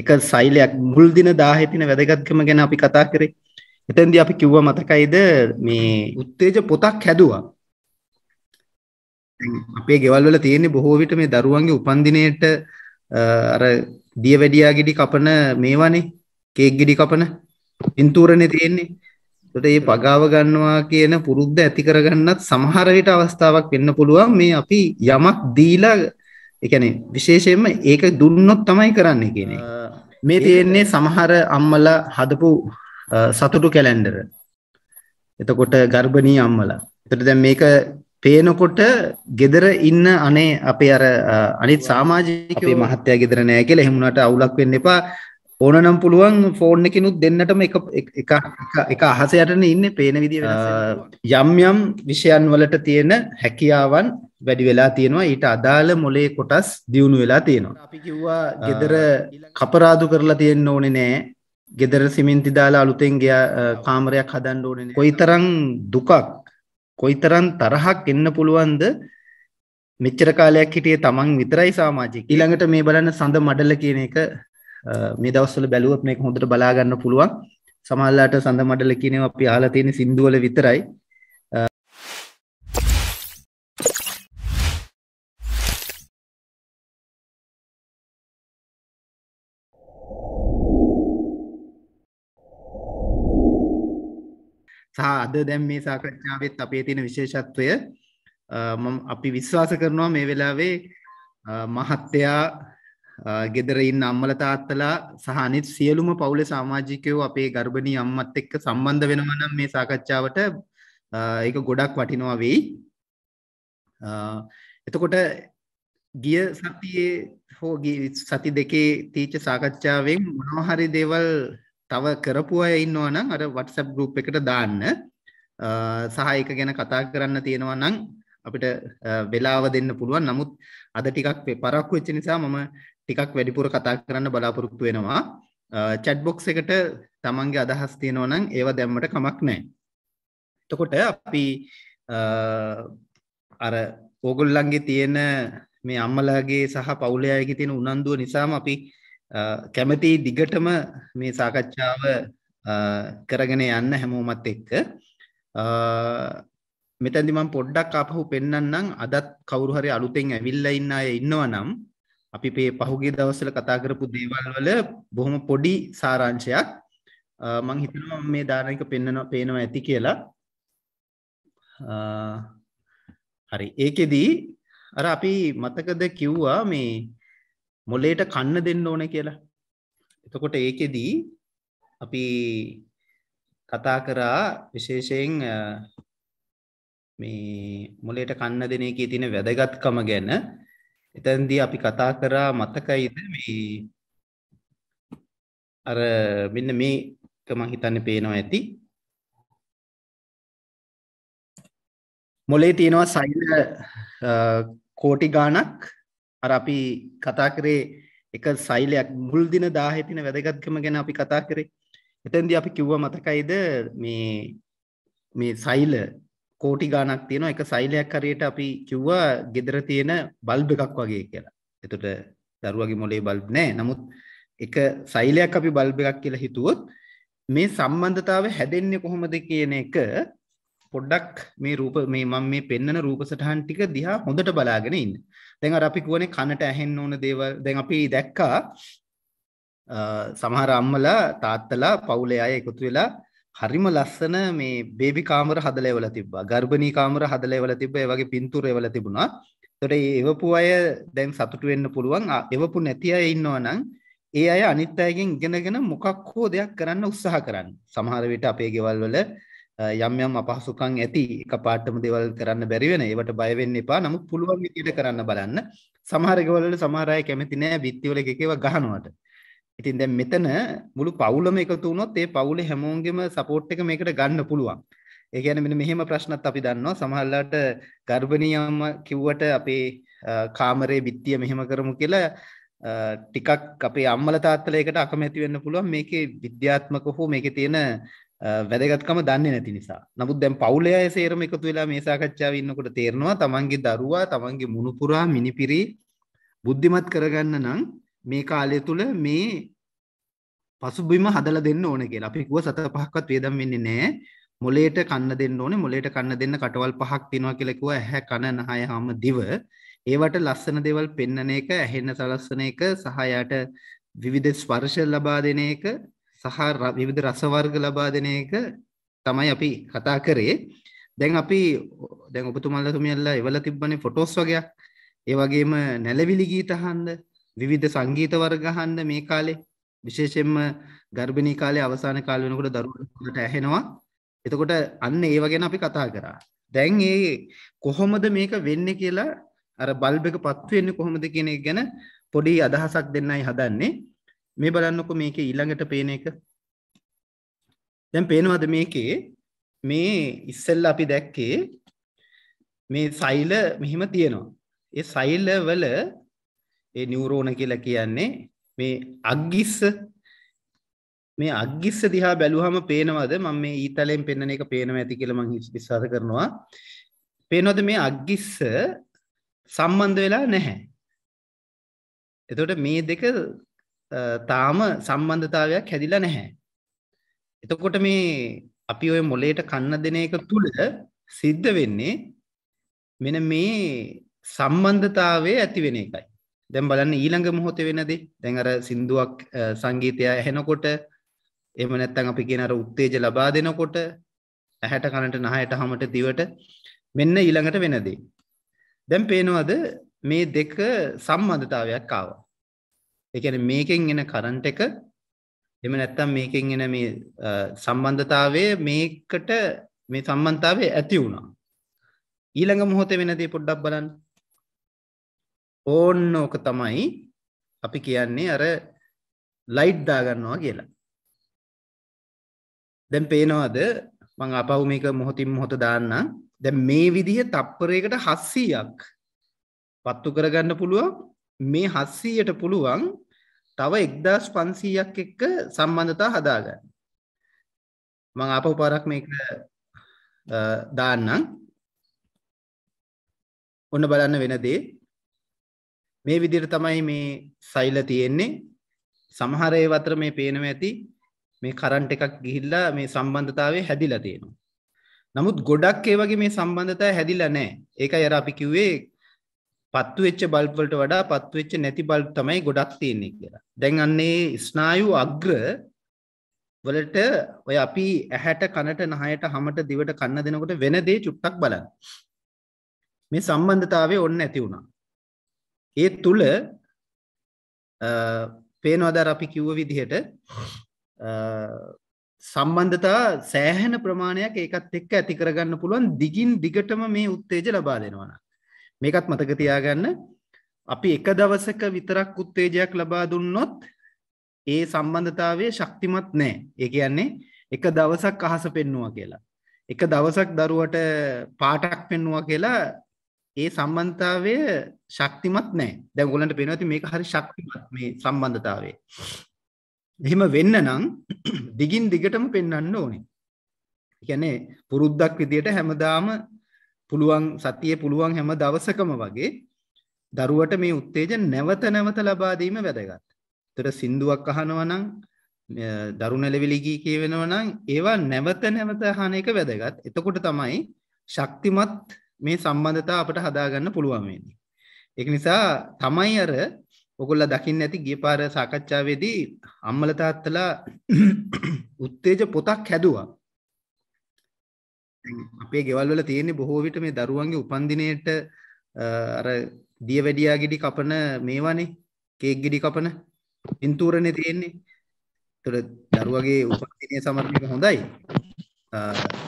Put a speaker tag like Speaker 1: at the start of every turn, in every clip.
Speaker 1: එක සයිලයක් මුල් දින 10 තින වැදගත්කම ගැන අපි කතා කරේ. එතෙන්දී අපි කිව්ව මතකයිද මේ උත්තේජ පොතක් හැදුවා. අපේ ගෙවල් වල තියෙන බොහෝ විට මේ දරුවන්ගේ උපන්දිනයට අර දිය වැඩියා ගෙඩි කපන මේවානේ කේක් ගෙඩි කපන පින්තූරනේ තියෙන්නේ. ඒකට මේ පගාව ගන්නවා කියන පුරුද්ද ඇති කරගන්නත් සමහර විට අවස්ථාවක් වෙන්න පුළුවන් මේ අපි යමක් දීලා එකන විශේෂයෙන්ම ඒක දුන්නොත් තමයි කරන්න කියන මේ තියෙන්නේ සමහර අම්මල හදපු සතුටු කැලැන්ඩර එතකොට ගර්භණී අම්මල එතට දැන් මේක පේනකොට ගෙදර ඉන්න අනේ අපේ අර අනිත් සාමාජිකේ මහත්තයා ගෙදර නෑ කියලා එහෙමුණට අවුලක් වෙන්න එපා ඕන නම් පුළුවන් ෆෝර්න් එකනුත් දෙන්නටම එක අහස යටන ඉන්න පේන විදි යම් යම් විෂයන් වලට තියෙන හැකියාවන් වැඩි වෙලා තියෙනවා ඊට අදාළ මොලේ කොටස් දියුණු වෙලා තියෙනවා. අපි කිව්වා ගෙදර කපරාදු කරලා තියෙන්න ඕනේ නෑ. ගෙදර සිමෙන්ති දාලා අලුතෙන් ගියා කාමරයක් හදන්න ඕනේ නෑ. කොයිතරම් දුකක් කොයිතරම් තරහක් එන්න පුළුවන්ද මෙච්චර කාලයක් හිටියේ Taman විතරයි සමාජික. ඊළඟට මේ බලන්න සඳ මඩල කියන එක මේ දවස්වල බැලුවොත් මේක හොඳට බලා ගන්න පුළුවන්. සමහරලාට සඳ මඩල කියනවා අපි අහලා තියෙන සින්දුවල විතරයි. සහ අද දැම් මේ සාකච්ඡාවත් අපේ තියෙන විශේෂත්වය අපි විශ්වාස කරනවා මේ වෙලාවේ මහත්තයා ගෙදරයින් අම්මල තාත්තලා සහනිත් සියලුම පවුල සාමාජිකයෝ අපේ ගර්භණී අම්මත් එක්ක සම්බන්ධ වෙනවනම් මේ සාකච්ඡාවට ඒක ගොඩක් වටිනවා වෙයි එතකොට ගිය සතියේ හෝ සති දෙකේ තීච සාකච්ඡාවෙන් මොනවහරි දේවල් තව කරපු අය ඉන්නවා නම් අර WhatsApp group එකට දාන්න සහායක ගැන කතා කරන්න තියෙනවා නම් අපිට වෙලාව දෙන්න පුළුවන්. නමුත් අද ටිකක් පරක්කු වෙච්ච නිසා මම ටිකක් වැඩිපුර කතා කරන්න බලාපොරොත්තු වෙනවා. chat box එකට තමන්ගේ අදහස් තියෙනවා නම් ඒව දැම්මට කමක් නැහැ. එතකොට අපි අර ඕගොල්ලන්ගේ තියෙන මේ අම්මලාගේ සහ පවුලේ අයගේ තියෙන උනන්දුව නිසාම අපි කැමති දිගටම මේ සාකච්ඡාව කරගෙන යන්න හැමෝමත් එක්ක මෙතැදි මම පොඩ්ඩක් අපහු පෙන්වන්නම් අදත් කවුරු හරි අලුතෙන් ඇවිල්ලා ඉන්න අය ඉන්නවා නම් අපි මේ පහුගිය දවස්වල කතා කරපු දේවල් වල බොහොම පොඩි සාරාංශයක් මම හිතනවා මේ දාන එක පෙන්නවා පේනවා ඇති කියලා හරි ඒකෙදී අර අපි මතකද කිව්වා මේ මොලේට කන්න දෙන්න ඕන කියලා එතකොට ඒකෙදී අපි කතා කරා විශේෂයෙන් මේ මොලේට කන්න දෙන එකේ තියෙන වැදගත්කම ගැන එතැන්දී අපි කතා කරා මතකයිද මේ අර මෙන්න මේක මං හිතන්නේ පේනවා ඇති මොලේ තියෙනවා සෛල කෝටි ගාණක් අර අපි කතා කරේ එක සයිලයක් මුල් දින දාහෙතින වැදගත්කම ගැන අපි කතා කරේ එතැන්දි අපි කිව්ව මතකයිද මේ මේ සයිල කෝටි ගානක් තියෙන එක සයිලයක් හරියට අපි කිව්වා ගෙදර තියෙන බල්බ එකක් වගේ කියලා එතට දරුවගේ මොලේ බල්බ් නෑ නමුත් එක සයිලයක් අපි බල්බ එකක් කියලා හිතුවොත් මේ සම්බන්ධතාව හැදෙන්නේ කොහොමද කියන එක පොඩ්ඩක් මේ රූප මේ මම මේ පෙන්වන රූප සටහන් ටික දිහා හොඳට බලාගෙන ඉන්න. දැන් අර අපි කියවනේ කනට ඇහෙන්න ඕන දේවල් දැන් අපි දැක්කා සමහර අම්මලා තාත්තලා පවුලේ අය එකතු වෙලා හරිම ලස්සන මේ බේබි කාමර හදලා එවලා තිබ්බා. ගර්භණී කාමර හදලා එවලා තිබ්බා. ඒ වගේ පින්තූර එවලා තිබුණා. ඒතකොට මේ එවපු අය දැන් සතුටු වෙන්න පුළුවන්. එවපු නැති අය ඉන්නවා නම් ඒ අය අනිත් අයගෙන් ඉගෙනගෙන මොකක් හෝ දෙයක් කරන්න උත්සාහ කරන්න. සමහර විට අපේ ගෙවල් වල යම් යම් අපහසුකම් ඇති එකපාරටම දේවල් කරන්න බැරි වෙන ඒවට බය වෙන්න එපා. නමුත් පුළුවන් විදියට කරන්න බලන්න. සමහර ගෙවල් වල සමහර අය කැමති නෑ බිත්තිවල එක එක ඒවා ගහනවට. ඉතින් දැන් මෙතන මුළු පවුලම එකතු වුණොත් ඒ පවුලේ හැමෝන්ගෙම සපෝට් එක මේකට ගන්න පුළුවන්. ඒ කියන්නේ මෙන්න මෙහෙම ප්‍රශ්නත් අපි දන්නවා. සමහරලාට ගර්භණීයම කිව්වට අපේ කාමරේ බිත්තිය මෙහෙම කරමු කියලා ටිකක් අපේ අම්මල තාත්තලයකට අකමැති වෙන්න පුළුවන් මේකේ විද්‍යාත්මක හෝ මේකේ තියෙන වැදගත්කම දන්න නැති නිසා නමුත් දැම් පවුලය සේරම එකතු වෙලා මේ සාකච්ඡාව ඉන්නකොට තේරෙනවා තමන්ගේ දරුවා තමන්ගේ මුණුපුරා මිනිපිරි බුද්ධිමත් කරගන්න නම් මේ කාලය තුළ මේ පසුබිම හදල දෙන්න ඕන කියලා අපි කුව සත පහක්වත් වේදම් වෙන්නේ නෑ මොලේට කන්න දෙන්න ඕනේ මොලේට කන්න දෙන්න කටවල් පහක් තියෙනවා කියලා කිව්වා ඇහැ කන නහය හම දිව ඒවට ලස්සන දේවල් පෙන්නන එක ඇහෙන්න සලස්සන එක සහයට විවිධ ස්පර්ශ ලබා දෙන එක සහ විවිධ රස වර්ග ලබා දෙන එක තමයි අපි කතා කරේ. දැන් අපි දැන් ඔබතුමන්ලා තුමියල්ලා එවලා තිබ්බනේ ෆොටෝස් වගේක්. ඒ වගේම නැලවිලි ගීත අහන්න, විවිධ සංගීත වර්ග අහන්න මේ කාලේ විශේෂයෙන්ම ගර්භිණී කාලේ අවසාන කාලේ වෙනකොට දරුවන්ට ඇහෙනවා. එතකොට අන්න ඒව ගැන අපි කතා කරා. දැන් ඒ කොහොමද මේක වෙන්නේ කියලා අර බල්බ් එක පත්තු වෙන්නේ කොහොමද කියන එක ගැන පොඩි අදහසක් දෙන්නයි හදන්නේ. මේ බලන්නකො මේක ඊළඟට පේන එක දැන් පේනවද මේකේ මේ ඉස්සෙල්ල අපි දැක්කේ මේ සෛල මෙහෙම තියෙනවා ඒ සෛල වල ඒ නිවරෝණ කියලා කියන්නේ මේ අග්ගිස්ස මේ අග්ගිස්ස දිහා බැලුවහම පේනවද මම මේ ඊතලෙන් පෙන්වන එක පේනවා ඇති කියලා මම විශ්වාස කරනවා පේනවද මේ අග්ගිස්ස සම්බන්ධ වෙලා නැහැ එතකොට මේ දෙක තාම සම්බන්ධතාවයක් හැදිලා නැහැ. එතකොට මේ අපි ඔය මොලේට කන්න දෙන එක තුළ සිද්ධ වෙන්නේ මෙන මේ සම්බන්ධතාවේ ඇතිවෙන එකයි. දැන් බලන්න ඊළඟ මොහොතේ වෙනදේ දැන් අර සින්දුවක් සංගීතය ඇහෙනකොට එහෙම නැත්නම් අපි කියන අර උත්තේජ ලබා දෙනකොට ඇහැට කනට නහයට හමට දිවට මෙන්න ඊළඟට වෙනදේ. දැන් පේනවද මේ දෙක සම්බන්ධතාවයක් ආවා. එකන මේකෙන් එන කරන්ට එක එම නැත්තම් මේකෙන් එන මේ සම්බන්ධතාවය මේකට මේ සම්බන්ධාවේ ඇති වුණා ඊළඟ මොහොතේ වෙනදී පොඩ්ඩක් බලන්න ඕන්න ඕක තමයි අපි කියන්නේ අර ලයිට් දාගන්නවා කියලා දැන් පේනවාද මං අපව් මේක මොහොතින් මොහොත දාන්න දැන් මේ විදිහ තප්පරයකට 700ක් පත්තු කරගන්න පුළුවන් මේ හස්සීයට පුළුවන් තව එක්දස් පන්සීයක් එක්ක සම්බන්ධතා හදාගන්න මං අප උපාරක් මේක දාන්නම් ඔන්න බලන්න වෙන දේ මේ විදිර තමයි මේ සෛල තියෙන්නේ සමහරය වතර මේ පේනව ඇති මේ කරන්ට එකක් ගිහිල්ලා මේ සම්බන්ධතාවේ හැදිලා තියෙනවා නමුත් ගොඩක් ඒ වගේ මේ සම්බන්ධතා හැදිලා නෑ ඒක අර අපි කිව්වේ පත්තුවෙච්ච බල්බ් වලට වඩා පත්තුවෙච්ච නැති බල්බ් තමයි ගොඩක් තියෙන්නේ කියලා. දැන් අන්නේ ස්නායු අග්‍ර වලට ඔය අපි ඇහැට කනට නහයට හමට දිවට කන්න දෙනකොට වෙන දේ චුට්ටක් බලන්න. මේ සම්බන්ධතාවය ඔන්න ඇති වුණා. ඒ තුල පේනවාද අපි කිව්ව විදිහට සම්බන්ධතා සෑහෙන ප්‍රමාණයක් ඒකත් එක්ක ඇති කරගන්න පුළුවන් දිගින් දිගටම මේ උත්තේජ ලබා දෙනවා නම් මේකත් මතක තියාගන්න අපි එක දවසක විතරක් උත්තේජයක් ලබා දුන්නොත් ඒ සම්බන්ධතාවය ශක්තිමත් නෑ ඒ කියන්නේ එක දවසක් අහස පෙන්නවා කියලා එක දවසක් දරුවට පාටක් පෙන්නවා කියලා ඒ සම්බන්ධතාවය ශක්තිමත් නෑ දැ ගොලන්ට පෙනවති මේක හරි ශක්තිමත් මේ සම්බන්ධතාවේ එහෙම වෙන්න නම් දිගින් දිගටම පෙන්න්න ඕනේ එකැනේ පුරුද්දක් විදියට හැමදාම පුළුවන් සතිය පුළුවන් හැම දවසකම වගේ දරුවට මේ උත්තේජන නැවත නැවත ලබා දීම වැදගත්. ඒතර සින්දුවක් අහනවා නම් දරුණැලවිලි ගී කියවෙනවා නම් ඒවා නැවත නැවත අහන එක වැදගත්. එතකොට තමයි ශක්තිමත් මේ සම්බන්ධතා අපට හදාගන්න පුළුවන් වෙන්නේ. ඒක නිසා තමයි අර ඔගොල්ල දකින්න ඇති ගිය පාර සාකච්ඡාවේදී අම්මල තාත්තලා උත්තේජ පොතක් හැදුවා. අපේ ගෙවල් වල තියෙන්නේ බොහෝ විට මේ දරුවන්ගේ උපන්දිනයට අර දිය වැඩියා ගෙඩි කපන මේවානේ කේක් ගෙඩි කපන පින්තූරනේ තියෙන්නේ. ඒතර දරුවගේ උපන්දිනය සමරණය හොඳයි.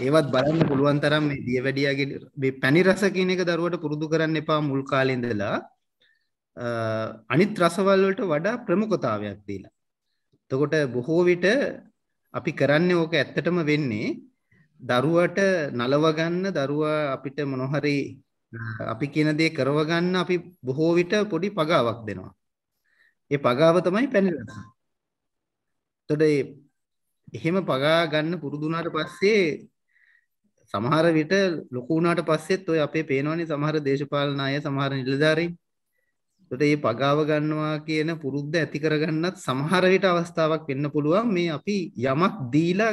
Speaker 1: ඒවත් බලන්න පුළුවන් තරම් මේ දිය වැඩියාගේ මේ පැණි රස කියන එක දරුවට පුරුදු කරන්න එපා මුල් කාලේ ඉඳලා. අනිත් රසවල් වලට වඩා ප්‍රමුඛතාවයක් දීලා. එතකොට බොහෝ විට අපි කරන්නේ ඕක ඇත්තටම වෙන්නේ දරුවට නලවගන්න දරුවා අපිට මොනොහරි අපි කියන දේ කරවගන්න අපි බොහෝ විට පොඩි පගාවක් දෙනවා. ඒ පගාව තමයි පැනලා. එතකොට එහෙම පගා ගන්න පුරුදු වුණාට පස්සේ සමහර විට ලොකු වුණාට පස්සෙත් ඔය අපේ පේනවනේ සමහර දේශපාලන අය සමහර නිලධාරීන්. එතකොට මේ පගාව ගන්නවා කියන පුරුද්ද ඇති කරගන්නත් සමහර විට අවස්ථාවක් වෙන්න පුළුවන් මේ අපි යමක් දීලා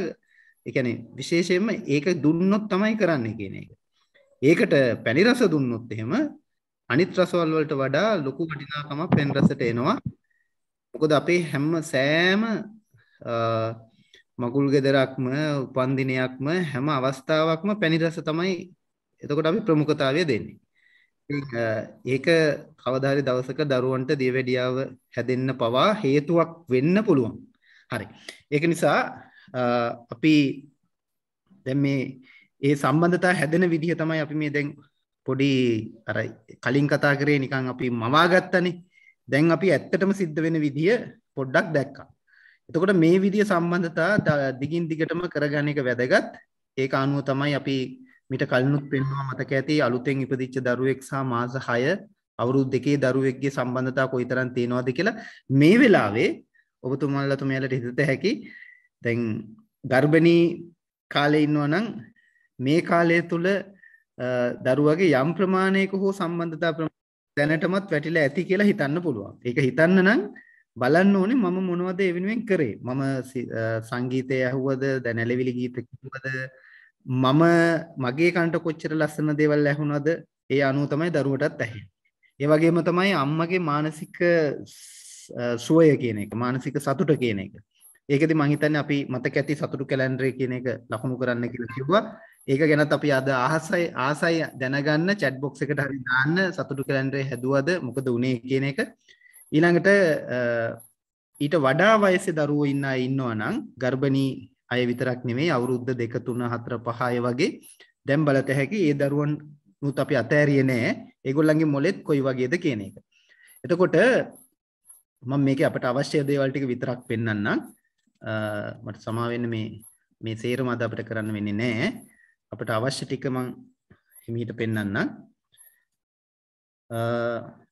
Speaker 1: එකැනේ විශේෂයෙන්ම ඒක දුන්නොත් තමයි කරන්න කියන එක. ඒකට පැණිරස දුන්නොත් එහෙම අනිත් රසවල් වලට වඩා ලොකු වටිනාකමක් පැන් රසට එනවා. මොකද අපේ හැම සෑම මගුල් ගෙදරක්ම උපන්දිනයක්ම හැම අවස්ථාවක්ම පැණිරස තමයි එතකොට අපි ප්‍රමුඛතාවය දෙන්නේ. ඒක කවදාරි දවසක දරුවන්ට දියවැඩියාව හැදෙන්න පවා හේතුවක් වෙන්න පුළුවන්. හරි. ඒක නිසා අපි දැන් මේ ඒ සම්බන්ධතා හැදෙන විදිහ තමයි අපි මේ දැන් පොඩි අර කලින් කතා කරේ නිකන් අපි මවාගත්තනේ දැන් අපි ඇත්තටම සිද්ධ වෙන විදිහ පොඩ්ඩක් දැක්කා. එතකොට මේ විදිය සම්බන්ධතා දිගින් දිගටම කරගන්න එක වැදගත් ඒක අනුව තමයි අපි මිට කලනුත් පෙන්වා මතක ඇති අලුතෙන් ඉපදිච්ච දරුවෙක් සහ මාස 6 අවුරුදු දෙකේ දරුවෙක්ගේ සම්බන්ධතා කොයිතරම් තියෙනවද කියලා මේ වෙලාවේ ඔබතුමාලා තුමයාලට හිතත හැකි දැන් ගර්භණී කාලේ ඉන්නවා නම් මේ කාලය තුල දරුවගේ යම් ප්‍රමාණයක හෝ සම්බන්ධතා දැනටමත් වැටිලා ඇති කියලා හිතන්න පුළුවන්. ඒක හිතන්න නම් බලන්න ඕනේ මම මොනවද ඒ වෙනුවෙන් කරේ? මම සංගීතය ඇහුවද, දැනලෙවිලි ගීත කිව්වද? මම මගේ කන්ට කොච්චර ලස්සන දේවල් ඇහුණද? ඒ අනුව තමයි දරුවටත් ඇහෙන්නේ. ඒ වගේම තමයි අම්මගේ මානසික සුවය කියන එක, මානසික සතුට කියන එක. ඒකද මහිතන්න අපි මතක ඇති සතුරු කැලන්ඩ්‍රේ කියන එක ලකුණු කරන්න කියලා කිව්වා ඒක ගැනත් අපි අද ආහසයි ආසයි දැනගන්න චැට් බොක්ස එකට හරි දාන්න සතුටු කැලන්ඩ්‍රේ හැදුවද මොකද උනේ කියන එක ඊළඟට ඊට වඩා වයස දරුවෝ ඉන්න ඉන්නවා නම් ගර්භණී අය විතරක් නෙමේ අවුරුද්ධ දෙක තුන හතර පහය වගේ දැම් බලත හැකි ඒ දරුවන් නුත් අපි අතෑරිය නෑ ඒගොල්ලන්ගේ මොලෙත් කොයි වගේද කියන එක එතකොට මම මේක අපට අවශ්‍ය දේවල්ටික විතරක් පෙන්න්නම් මට සමාවෙන්න මේ මේ සේරු මද අපට කරන්න වෙන්නේ නෑ අපට අවශ්‍ය ටිකමං හිමිහිට පෙන්න්න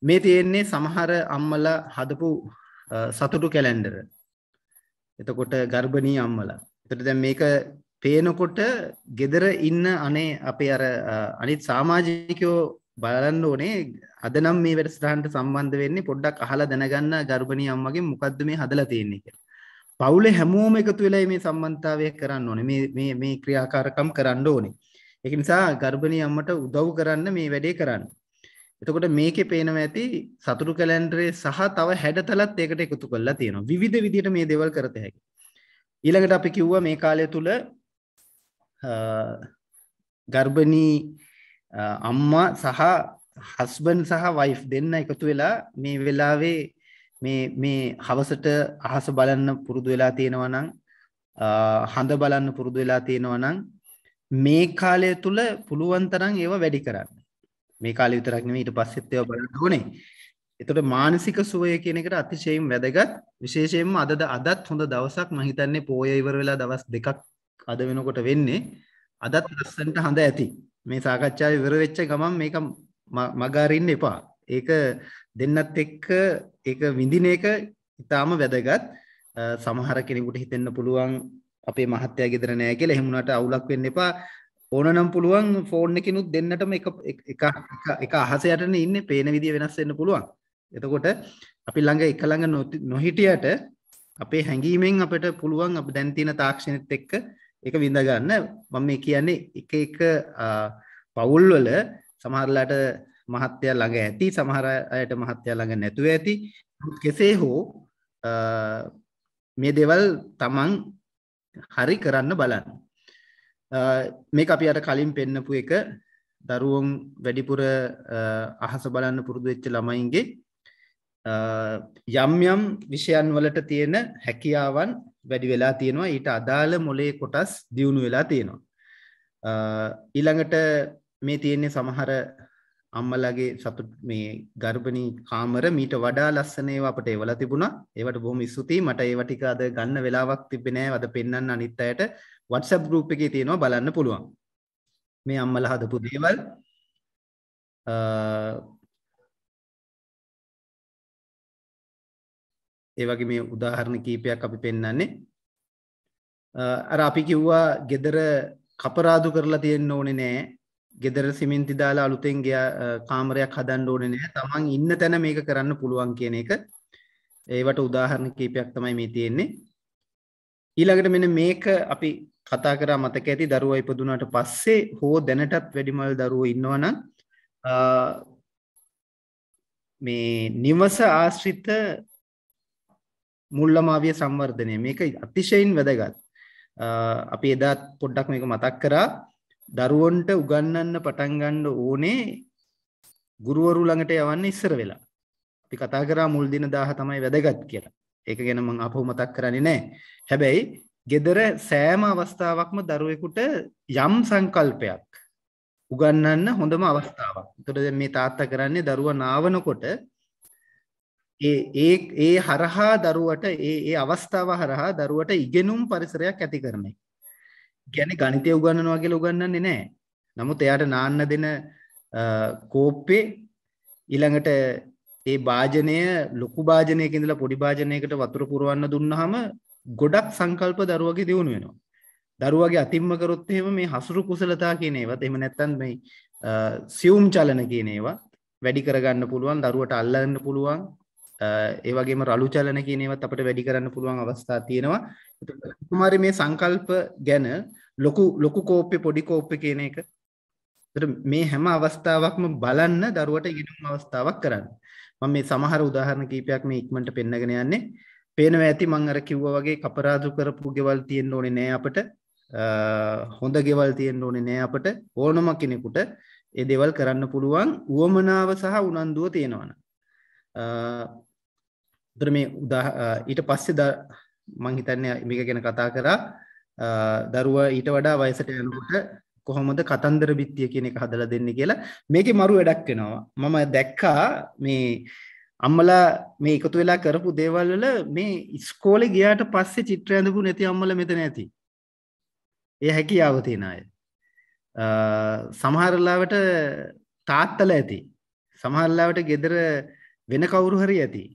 Speaker 1: මේ තියෙන්නේ සමහර අම්මල හදපු සතුටු කැලැන්ඩර එතකොට ගර්භණී අම්මල එතට දැ මේක පේනකොට ගෙදර ඉන්න අනේ අපේ අර අනිත් සාමාජිකයෝ බලන්න ඕනේ අද නම් මේ වැඩසටහන්ට සම්බන්ධ වෙන්නේ පොඩ්ඩක් අහලා දැනගන්න ගර්භණී අම්මගේ මොකද්ද මේ හදලා තියෙන්නේ කියලා. පවුලේ හැමෝම එකතු වෙලා මේ සම්බන්ධතාවය කරන්න ඕනේ. මේ මේ මේ ක්‍රියාකාරකම් කරන්න ඕනේ. ඒක නිසා ගර්භණී අම්මට උදව් කරන්න මේ වැඩේ කරන්න. එතකොට මේකේ පේනවා ඇති සතුරු කැලෙන්ඩරේ සහ තව හැඩතලත් ඒකට එකතු කරලා තියෙනවා. විවිධ විදිහට මේ දේවල් කරත හැකි. ඊළඟට අපි කිව්වා මේ කාලය තුල ගර්භණී අම්මා සහ හස්බන් සහ වයිෆ් දෙන්න එකතු වෙලා මේ වෙලාවේ මේ මේ හවසට අහස බලන්න පුරුදු වෙලා තියෙනවා නම් හඳ බලන්න පුරුදු වෙලා තියෙනවා නම් මේ කාලය තුල පුළුවන් තරම් ඒව වැඩි කරන්න. මේ කාලේ විතරක් නෙමෙයි ඊට පස්සෙත් ඒවා බලන්න ඕනේ. එතකොට මානසික සුවය කියන එකට අතිශයින් වැදගත්. විශේෂයෙන්ම අදද අදත් හොඳ දවසක් මම හිතන්නේ පෝය ඉවර වෙලා දවස් දෙකක් අද වෙනකොට වෙන්නේ. අදත් ලස්සනට හඳ ඇති. මේ සාකච්ඡාව ඉවර වෙච්ච ගමන් මේක මග අරින්න එපා. ඒක දෙන්නත් එක්ක ඒක විඳින එක ඉතාම වැදගත් සමහර කෙනෙකුට හිතෙන්න පුළුවන් අපේ මහත්තයා ගෙදර නෑ කියලා එහෙම වුණාට අවුලක් වෙන්න එපා ඕනනම් පුළුවන් ෆෝන් එකකිනුත් දෙන්නටම එක එක එක අහස යටනේ ඉන්නේ පේන විදිය වෙනස් වෙන්න පුළුවන් එතකොට අපි ළඟ එක ළඟ නොහිටියට අපේ හැඟීමෙන් අපිට පුළුවන් අප දැන් තියෙන තාක්ෂණෙත් එක්ක ඒක විඳ ගන්න මම මේ කියන්නේ එක එක පවුල් වල සමහරලාට මහත්තයා ළඟ ඇති සමහර අයට මහත්තයා ළඟ නැතුව ඇති කෙසේ හෝ මේ දේවල් තමන් හරි කරන්න බලන්න මේ අපි අට කලින් පෙන්නපු එක දරුවොන් වැඩිපුර අහස බලන්න පුරුදු වෙච්ච ළමයින්ගේ යම් යම් විෂයන් වලට තියෙන හැකියාවන් වැඩි වෙලා තියෙනවා ඊට අදාළ මොලේ කොටස් දියුණු වෙලා තියෙනවා ඊළඟට මේ තියෙන්නේ සමහර අම්මලගේ සතුට මේ ගර්භණී කාමර මීට වඩා ලස්සන ඒවා අපට එවලා තිබුණා. ඒවට බොහොම ස්තුතියි. මට ඒවා ටික අද ගන්න වෙලාවක් තිබ්බේ නෑ. අද පෙන්වන්න අනිත් අයට WhatsApp group එකේ තියෙනවා බලන්න පුළුවන්. මේ අම්මලා හදපු දේවල් ඒවගේ මේ උදාහරණ කීපයක් අපි පෙන්න්නන්නේ අර අපි කිව්වා ගෙදර කපරාදු කරලා තියෙන්න ඕනෙ නෑ ගෙදර සිමෙන්ති දාලා අලුතෙන් ගයා කාමරයක් හදන්න ඕනේ නැහැ. තමන් ඉන්න තැන මේක කරන්න පුළුවන් කියන එක. ඒවට උදාහරණ කීපයක් තමයි මේ තියෙන්නේ. ඊළඟට මෙන්න මේක අපි කතා කරා මතක ඇති දරුවා ඉපදුනාට පස්සේ හෝ දැනටත් වැඩිමල් දරුවෝ ඉන්නවනම් මේ නිවස ආශ්‍රිත මුල්ලමාවිය සංවර්ධනය මේක අතිශයින් වැදගත්. අපි එදාත් පොඩ්ඩක් මේක මතක් කරා දරුවන්ට උගන්නන්න පටන් ගන්න ඕනේ ගුරුවරු ළඟට යවන්න ඉස්සර වෙලා. අපි කතා කරා මුල් දින 10 තමයි වැදගත් කියලා. ඒක ගැන මම අපහු මතක් කරන්නේ නැහැ. හැබැයි gedara සෑම අවස්ථාවකම දරුවෙකුට යම් සංකල්පයක් උගන්නන්න හොඳම අවස්ථාවක්. ඒතකොට දැන් මේ තාත්තා කරන්නේ දරුවා නාවනකොට ඒ ඒ ඒ හරහා දරුවට ඒ ඒ අවස්ථාව හරහා දරුවට ඉගෙනුම් පරිසරයක් ඇති කරන එක. ගැන ගනිතය උගන්නනවා කියලා උගන්නන්නේ නෑ. නමුත් එයාට නාන්න දෙන කෝප්පේ ඊළඟට ඒ භාජනය ලොකු භාජනයක ඉඳලා පොඩි භාජනයකට වතුර පුරවන්න දුන්නාම ගොඩක් සංකල්ප දරුවගේ දියුණු වෙනවා. දරුවගේ අතිම්ම කරොත් එහෙම මේ හසුරු කුසලතා කියන ඒවත් එහෙම නැත්නම් මේ සියුම් චලන කියන ඒවා වැඩි කරගන්න පුළුවන් දරුවට අල්ලන්න පුළුවන් ඒ වගේම රළු චලන කියන ඒවත් අපිට වැඩි කරන්න පුළුවන් අවස්ථා තියෙනවා. කුමාරි මේ සංකල්ප ගැන ලොකු ලොකු කෝප්පෙ පොඩි කෝප්පෙ කියන එක මේ හැම අවස්ථාවක්ම බලන්න දරුවට ඉගෙනුම් අවස්ථාවක් කරන්න මම මේ සමහර උදාහරණ කීපයක් මේ ඉක්මනට පෙන්නගෙන යන්නේ පේනවා ඇති මං අර කිව්වා වගේ කපරාදු කරපු ගෙවල් තියෙන්න ඕනේ නෑ අපිට හොඳ ගෙවල් තියෙන්න ඕනේ නෑ අපට ඕනම කෙනෙකුට ඒ දේවල් කරන්න පුළුවන් උවමනාව සහ උනන්දුව තියෙනවන. දර මේ ඊට පස්සේ මං හිතන්නේ මේක ගැන කතා කරා දරුව ඊට වඩා වයසට යනකොට කොහොමද කතන්දර බිත්තිය කියන එක හදලා දෙන්න කියලා මේකේ මරු වැඩක් වෙනවා මම දැක්කා මේ අම්මලා මේ එකතු වෙලා කරපු දේවල් වල මේ ඉස්කෝලේ ගියාට පස්සේ චිත්‍ර ඇඳපු නැති අම්මලා මෙතන ඇති ඒ හැකියාව තියෙන අය සමහරලාවට තාත්තල ඇති සමහරලාවට ගෙදර වෙන කවුරු හරි ඇති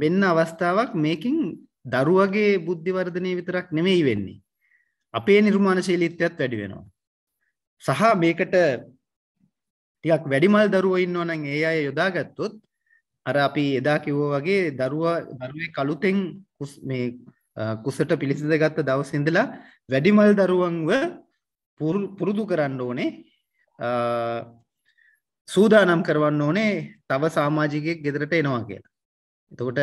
Speaker 1: වෙන්න අවස්ථාවක් මේකින් දරුවගේ බුද්ධිවර්ධනය විතරක් නෙමෙයි වෙන්නේ අපේ නිර්මාණශීලීත්වයත් වැඩි වෙනවා. සහ මේකට ටිකක් වැඩිමල් දරුවෝ ඉන්නවා නම් ඒ අය යොදාගත්තොත් අර අපි එදා කිව්වා වගේ දරුවා දරුවේ කලුතෙන් මේ කුසට පිළිසිඳ ගත්ත දවසේ ඉඳලා වැඩිමල් දරුවන්ව පුරුදු කරන්න ඕනේ සූදානම් කරවන්න ඕනේ තව සමාජිකයෙක් ගෙදරට එනවා කියලා. එතකොට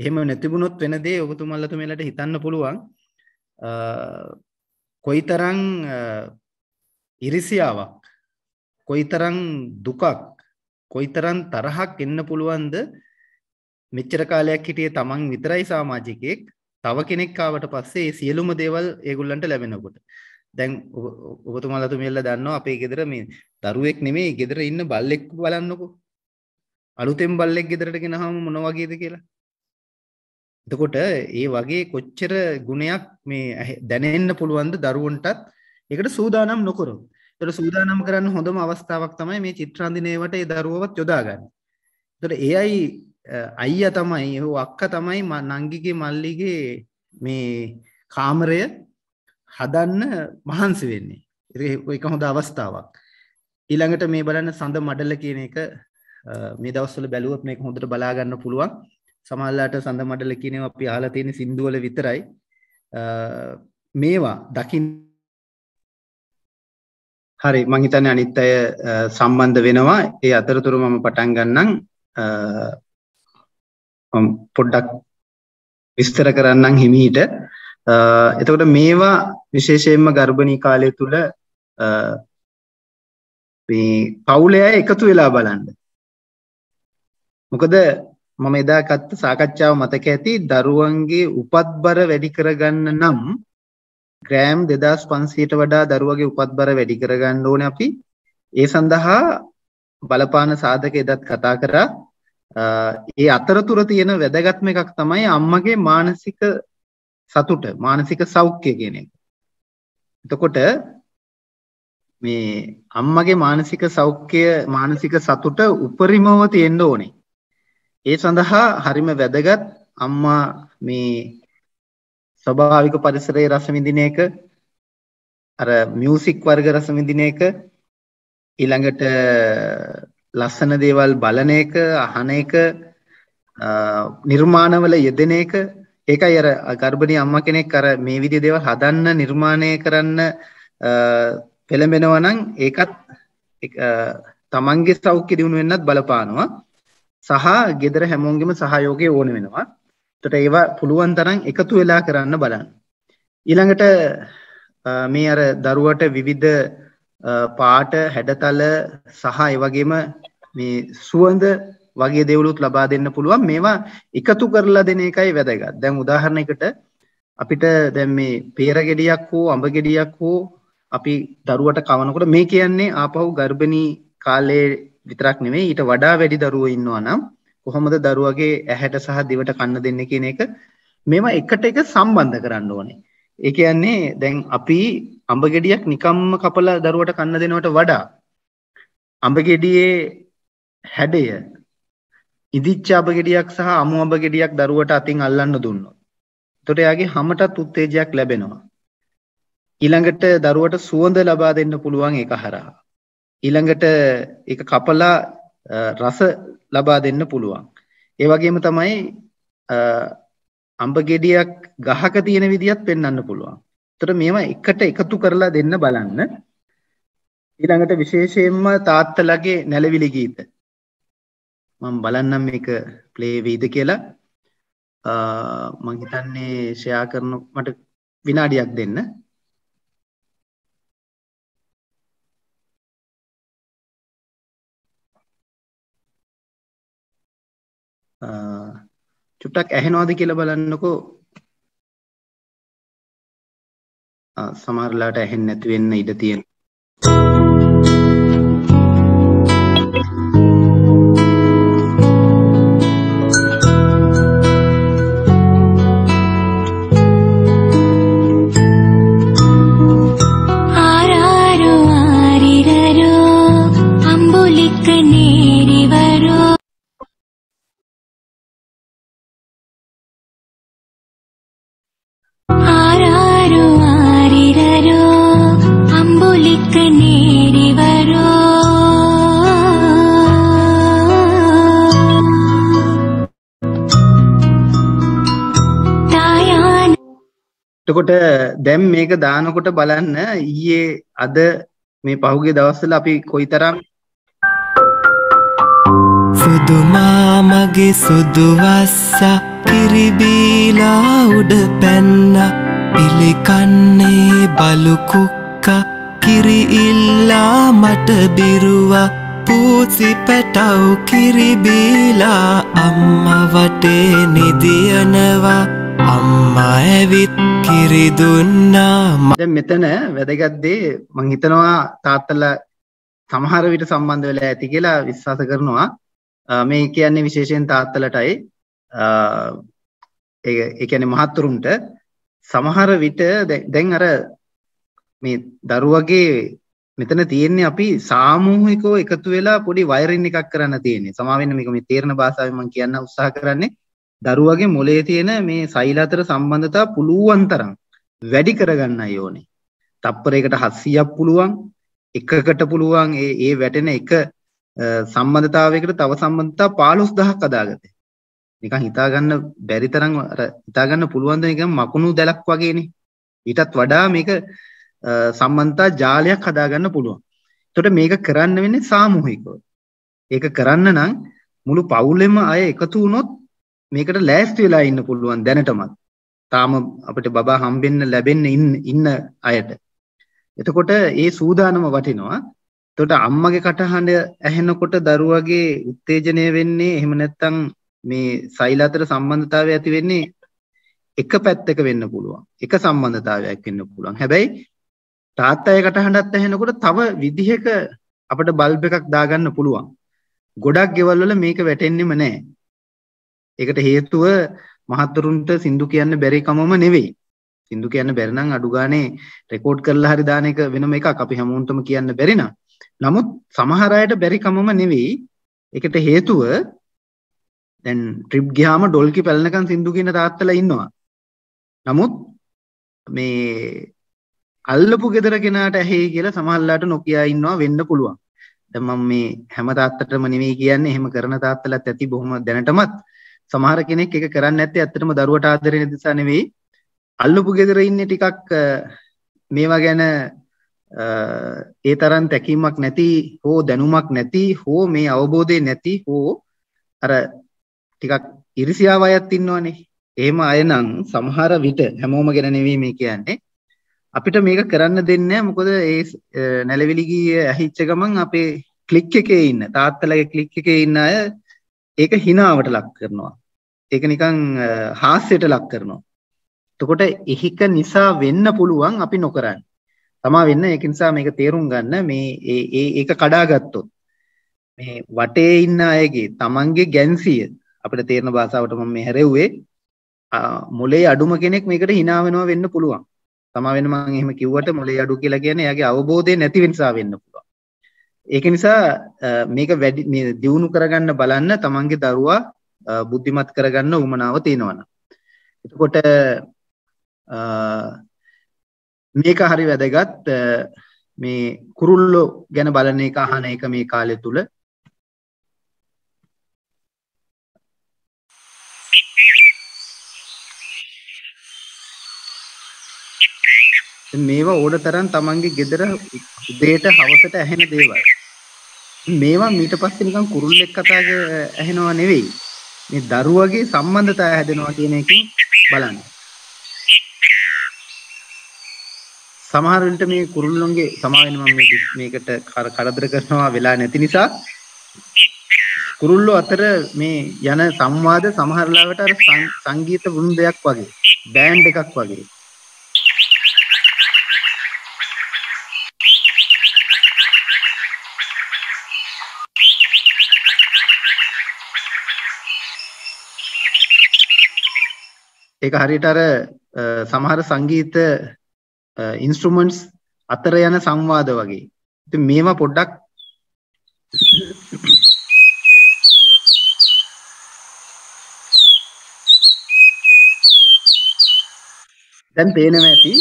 Speaker 1: එහෙම නැතිබුණොත් වෙන දේ ඔබතුමල්ලතුමලට හිතන්න පුළුවන් කොයි තරං ඉරිසියාවක් කොයි තරං දුකක් කොයි තරන් තරහක් එන්න පුළුවන්ද මෙච්චර කාලයක් හිටියේ තමන් විතරයි සාමාජිකයෙක් තව කෙනෙක් ආවට පස්සේ ඒ සියලුම දේවල් ඒගොල්ලන්ට ලැබෙනකොට දැන් ඔබතුමාලා තුමියලා දන්නවා අපේ ගෙදර මේ දරුවෙක් නෙමෙයි ගෙදර ඉන්න බල්ලෙක් බලන්නකෝ අලුතෙන් බල්ලෙක් ගෙදරට ගෙනහම මොන වගේද කියලා එතකොට ඒ වගේ කොච්චර ගුණයක් මේ දැනෙන්න පුළුවන්ද දරුවන්ටත් ඒකට සූදානම් නොකරොත්. ඒතර සූදානම් කරන්න හොඳම අවස්ථාවක් තමයි මේ චිත්‍රාන්දිනේවට ඒ දරුවවත් යොදාගන්න. ඒතර ඒ අය අයියා තමයි ඒ අක්කා තමයි නංගිගේ මල්ලිගේ මේ කාමරය හදන්න මහන්සි වෙන්නේ. ඒක හොඳ අවස්ථාවක්. ඊළඟට මේ බලන්න සඳ මඩල කියන එක මේ දවස්වල බැලුවොත් මේක හොඳට බලා ගන්න පුළුවන්. සමහරලාට සඳ මඩල කියනවා අපි අහලා තියෙන සින්දු වල විතරයි මේවා දකින් හරි මං හිතන්නේ අනිත් අය සම්බන්ධ වෙනවා ඒ අතරතුර මම පටන් ගන්නම් පොඩ්ඩක් විස්තර කරන්නම් හිමීට එතකොට මේවා විශේෂයෙන්ම ගර්භණී කාලය තුල මේ පවුලේ අය එකතු වෙලා බලන්න. මොකද මම එදා ගත්ත සාකච්ඡාව මතක ඇති දරුවන්ගේ උපත්බර වැඩි කරගන්න නම් ග්‍රෑම් 2500ට වඩා දරුවගේ උපත්බර වැඩි කරගන්න ඕනේ අපි. ඒ සඳහා බලපාන සාධක එදත් කතා කරා. ඒ අතරතුර තියෙන වැදගත්ම එකක් තමයි අම්මගේ මානසික සතුට, මානසික සෞඛ්‍ය කියන එක. එතකොට මේ අම්මගේ මානසික සෞඛ්‍ය මානසික සතුට උපරිමව තියෙන්න ඕනේ. ඒ සඳහා හරිම වැදගත් අම්මා මේ ස්වභාවික පරිසරයේ රස විඳින එක අර මියුසික් වර්ග රස විඳින එක ඊළඟට ලස්සන දේවල් බලන එක අහන එක නිර්මාණවල යෙදෙන එක ඒකයි අර ගර්භණී අම්මා කෙනෙක් අර මේ විදිහේ දේවල් හදන්න නිර්මාණය කරන්න පෙළඹෙනවා නම් ඒකත් තමන්ගේ සෞඛ්‍ය දියුණු වෙන්නත් බලපානවා සහ ගෙදර හැමෝන්ගෙම සහයෝගය ඕන වෙනවා තොට ඒවා පුළුවන් තරන් එකතු වෙලා කරන්න බලන්න ඊළඟට මේ අර දරුවට විවිධ පාට හැඩතල සහ එවගේම මේ සුවඳ වගේ දෙවලුත් ලබා දෙන්න පුළුවන් මේවා එකතු කරලා දෙන එකයි වැදගත් දැන් උදාහරණයකට අපිට දැන් මේ පේර ගෙඩියක් හෝ අඹ ගෙඩියක් හෝ අපි දරුවට කවනකොට මේ කියන්නේ ආපහු ගර්භණී කාලයේ විතරක් නෙමෙයි ඊට වඩා වැඩි දරුවෝ ඉන්නවා නම් කොහොමද දරුවගේ ඇහැට සහ දිවට කන්න දෙන්නේ කියන එක මේවා එකට එක සම්බන්ධ කරන්න ඕනේ. ඒ කියන්නේ දැන් අපි අඹ ගෙඩියක් නිකම්ම කපලා දරුවට කන්න දෙනවට වඩා අඹ ගෙඩියේ හැඩය ඉදිච්ච අඹ ගෙඩියක් සහ අමු අඹ ගෙඩියක් දරුවට අතින් අල්ලන්න දුන්නොත් එතකොට එයාගේ හැමටත් උත්තේජයක් ලැබෙනවා. ඊළඟට දරුවට සුවඳ ලබා දෙන්න පුළුවන් ඒක හරහා. ඊළඟට එක කපලා රස ලබා දෙන්න පුළුවන්. ඒ වගේම තමයි අම්බ ගෙඩියක් ගහක තියෙන විදිහත් පෙන්වන්න පුළුවන්. ඒතර මේවා එකට එකතු කරලා දෙන්න බලන්න. ඊළඟට විශේෂයෙන්ම තාත්තලගේ නැලවිලි ගීත. මම බලන්නම් මේක ප්ලේ වෙයිද කියලා. මම හිතන්නේ ෂෙයා කරන මට විනාඩියක් දෙන්න.
Speaker 2: චුට්ටක් ඇහෙනවාද කියලා බලන්නකෝ
Speaker 1: සමහරලාට ඇහෙන්නේ නැති වෙන්න ඉඩ තියෙනවා එතකොට දැම් මේක දානකොට බලන්න ඊයේ අද මේ පහුගේ දවස්සල අපි කොයිතරම් සුදුමාමගේ සුදුවස්සා කිරිබීලා උඩ පැන්න පිළිකන්නේ බලුකුක්ක කිරිඉල්ලා මට බිරුවා පූසි පැටව් කිරිබීලා අම්ම වටේ නිදියනවා අම්මා ඇවිත් කිරි දුන්නා දැන් මෙතන වැදගත් දේ මං හිතනවා තාත්තලා සමහර විට සම්බන්ධ වෙලා ඇති කියලා විශ්වාස කරනවා මේ කියන්නේ විශේෂයෙන් තාත්තලටයි ඒ කියන්නේ මහත්තුරුන්ට සමහර විට දැන් අර මේ දරුවගේ මෙතන තියෙන්නේ අපි සාමූහිකව එකතු වෙලා පොඩි වයරින් එකක් කරන්න තියෙන්නේ. සමාවෙන්න මේක මේ තේරන භාෂාවෙන් මම කියන්න උත්සාහ කරන්නේ දරුවගේ මොලේ තියෙන මේ සෛල අතර සම්බන්ධතා පුළුවන් තරම් වැඩි කරගන්නයි ඕනේ. තප්පරයකට 700ක් පුළුවන් එකකට පුළුවන් ඒ ඒ වැටෙන එක සම්බන්ධතාවයකට තව සම්බන්ධතා 15000ක් අදාගත. නිකන් හිතා ගන්න බැරි තරම් අර හිතා ගන්න පුළුවන් ද නිකන් මකුණු දැලක් වගේනේ. ඊටත් වඩා මේක සම්බන්ධතා ජාලයක් හදා ගන්න පුළුවන්. එතකොට මේක කරන්න වෙන්නේ සාමූහිකව. ඒක කරන්න නම් මුළු පවුලෙම අය එකතු වුණොත් මේකට ලෑස්ති වෙලා ඉන්න පුළුවන් දැනටමත්. තාම අපිට බබා හම්බෙන්න ලැබෙන්න ඉන්න අයට. එතකොට ඒ සූදානම වටිනවා. එතකොට අම්මගේ කටහඬ ඇහෙනකොට දරුවගේ උත්තේජනය වෙන්නේ එහෙම නැත්නම් මේ සෛල අතර සම්බන්ධතාවය ඇති වෙන්නේ එක පැත්තක වෙන්න පුළුවන්. එක සම්බන්ධතාවයක් වෙන්න පුළුවන්. හැබැයි තාත්තගේ කටහඬත් ඇහෙනකොට තව විදිහක අපිට බල්බ් එකක් දාගන්න පුළුවන්. ගොඩක් ගෙවල් වල මේක වැටෙන්නෙම නැහැ. ඒකට හේතුව මහත්තුරුන්ට සින්දු කියන්න බැරිකමම නෙවෙයි. සින්දු කියන්න බැරි නම් අඩු ගානේ රෙකෝඩ් කරලා හරි දාන එක වෙනම එකක් අපි හැමෝටම කියන්න බැරි නම්. නමුත් සමහර අයට බැරිකමම නෙවෙයි. ඒකට හේතුව දැන් ට්‍රිප් ගියාම ඩොල්කි පැලනකන් සින්දු කියන තාත්තලා ඉන්නවා. නමුත් මේ අල්ලපු ගෙදර කෙනාට ඇහි කියලා සමහරලාට නොකියා ඉන්නවා වෙන්න පුළුවන්. දැන් මම මේ හැම තාත්තටම නෙවෙයි කියන්නේ එහෙම කරන තාත්තලත් ඇති බොහොම දැනටමත් සමහර කෙනෙක් එක කරන්න ඇත්තේ ඇත්තටම දරුවට ආදරෙන නිසා නෙවෙයි අල්ලපු ගෙදර ඉන්නේ ටිකක් මේවා ගැන ඒ තරම් තැකීමක් නැති හෝ දැනුමක් නැති හෝ මේ අවබෝධය නැති හෝ අර ටිකක් ඉරිසියාව අයත් ඉන්නවනේ එහෙම අය නම් සමහර විට හැමෝම ගැන නෙවෙයි මේ කියන්නේ අපිට මේක කරන්න දෙන්නේ මොකද ඒ නැලවිලි ගිය ඇහිච්ච ගමන් අපේ ක්ලික් එකේ ඉන්න තාත්තලගේ ක්ලික් එකේ ඉන්න අය ඒක හිනාවට ලක් කරනවා ඒක නිකන් හාස්‍යයට ලක් කරනවා. එතකොට එහික නිසා වෙන්න පුළුවන් අපි නොකරන්න. තමා වෙන්න ඒක නිසා මේක තේරුම් ගන්න මේ ඒ ඒක කඩාගත්තොත් මේ වටේ ඉන්න අයගේ තමන්ගේ ගැන්සිය අපිට තේරෙන භාෂාවට මම මේ හැරෙව්වේ මොලේ අඩුම කෙනෙක් මේකට hina වෙනවා වෙන්න පුළුවන්. තමා වෙන මම එහෙම කිව්වට මොලේ අඩු කියලා කියන්නේ එයාගේ අවබෝධය නැති නිසා වෙන්න පුළුවන්. ඒක නිසා මේක වැඩි දියුණු කරගන්න බලන්න තමන්ගේ දරුවා බුද්ධිමත් කරගන්න උමනාව තියෙනවන. එතකොට මේක හරි වැදගත් මේ කුරුල්ලෝ ගැන බලන එක අහන එක මේ කාලය තුළ මේවා ඕඩ තරන් තමන්ගේ ගෙදර උදේට හවසට ඇහෙන දේවල් මේවා මීට පස්සේ නිකන් කුරුල්ලෙක් කතා ඇහෙනවා නෙවෙයි මේ දරුවගේ සම්බන්ධතාවය හැදෙනවා කියන එකෙන් බලන්න. සමහර විට මේ කුරුල්ලොන්ගේ සමාවෙන්න මම මේකට කරදර කරනවා වෙලා නැති නිසා කුරුල්ලෝ අතර මේ යන සංවාද සමහරලාවට අර සංගීත වෘන්දයක් වගේ බෑන්ඩ් එකක් වගේ ඒක හරියට අර සමහර සංගීත ඉන්ස්ට්‍රුමන්ට්ස් අතර යන සංවාද වගේ. ඉතින් මේවා පොඩ්ඩක් දැන් පේනවා ඇති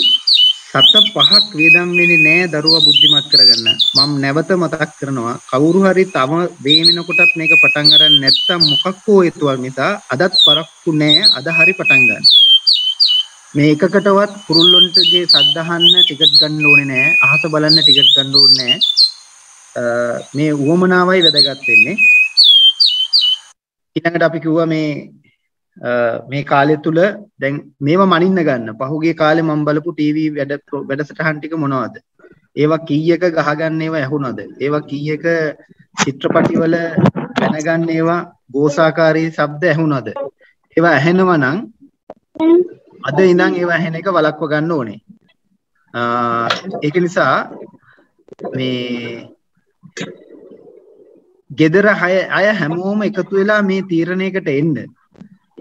Speaker 1: සත පහක් වේදම් වෙන්නේ නෑ දරුවා බුද්ධිමත් කරගන්න. මම නැවත මතක් කරනවා කවුරු හරි තම වේ වෙනකොටත් මේක පටන් අරන් නැත්තම් මොකක් හෝ හේතුවක් නිසා අදත් පරක්කු නෑ අද හරි පටන් ගන්න. මේ එකකටවත් කුරුල්ලොන්ටගේ සද්ධාහන්න ටිකට් ගන්න ඕනේ නෑ. අහස බලන්න ටිකට් ගන්න ඕනේ නෑ. මේ උවමනාවයි වැදගත් වෙන්නේ. ඊළඟට අපි කිව්වා මේ මේ කාලය තුළ දැන් මේවා මනින්න ගන්න පහුගේ කාලේ මම බලපු ටීවී වැඩ වැඩසටහන් ටික මොනවද ඒවා කීයක ගහගන්න ඒවා ඇහුණද ඒවා කීයක චිත්‍රපටිවල දැනගන්න ඒවා ගෝසාකාරී ශබ්ද ඇහුණද ඒවා ඇහෙනවා නම් අද ඉඳන් ඒවා ඇහෙන එක වළක්ව ගන්න ඕනේ ඒක නිසා මේ gedara අය හැමෝම එකතු වෙලා මේ තීරණයකට එන්න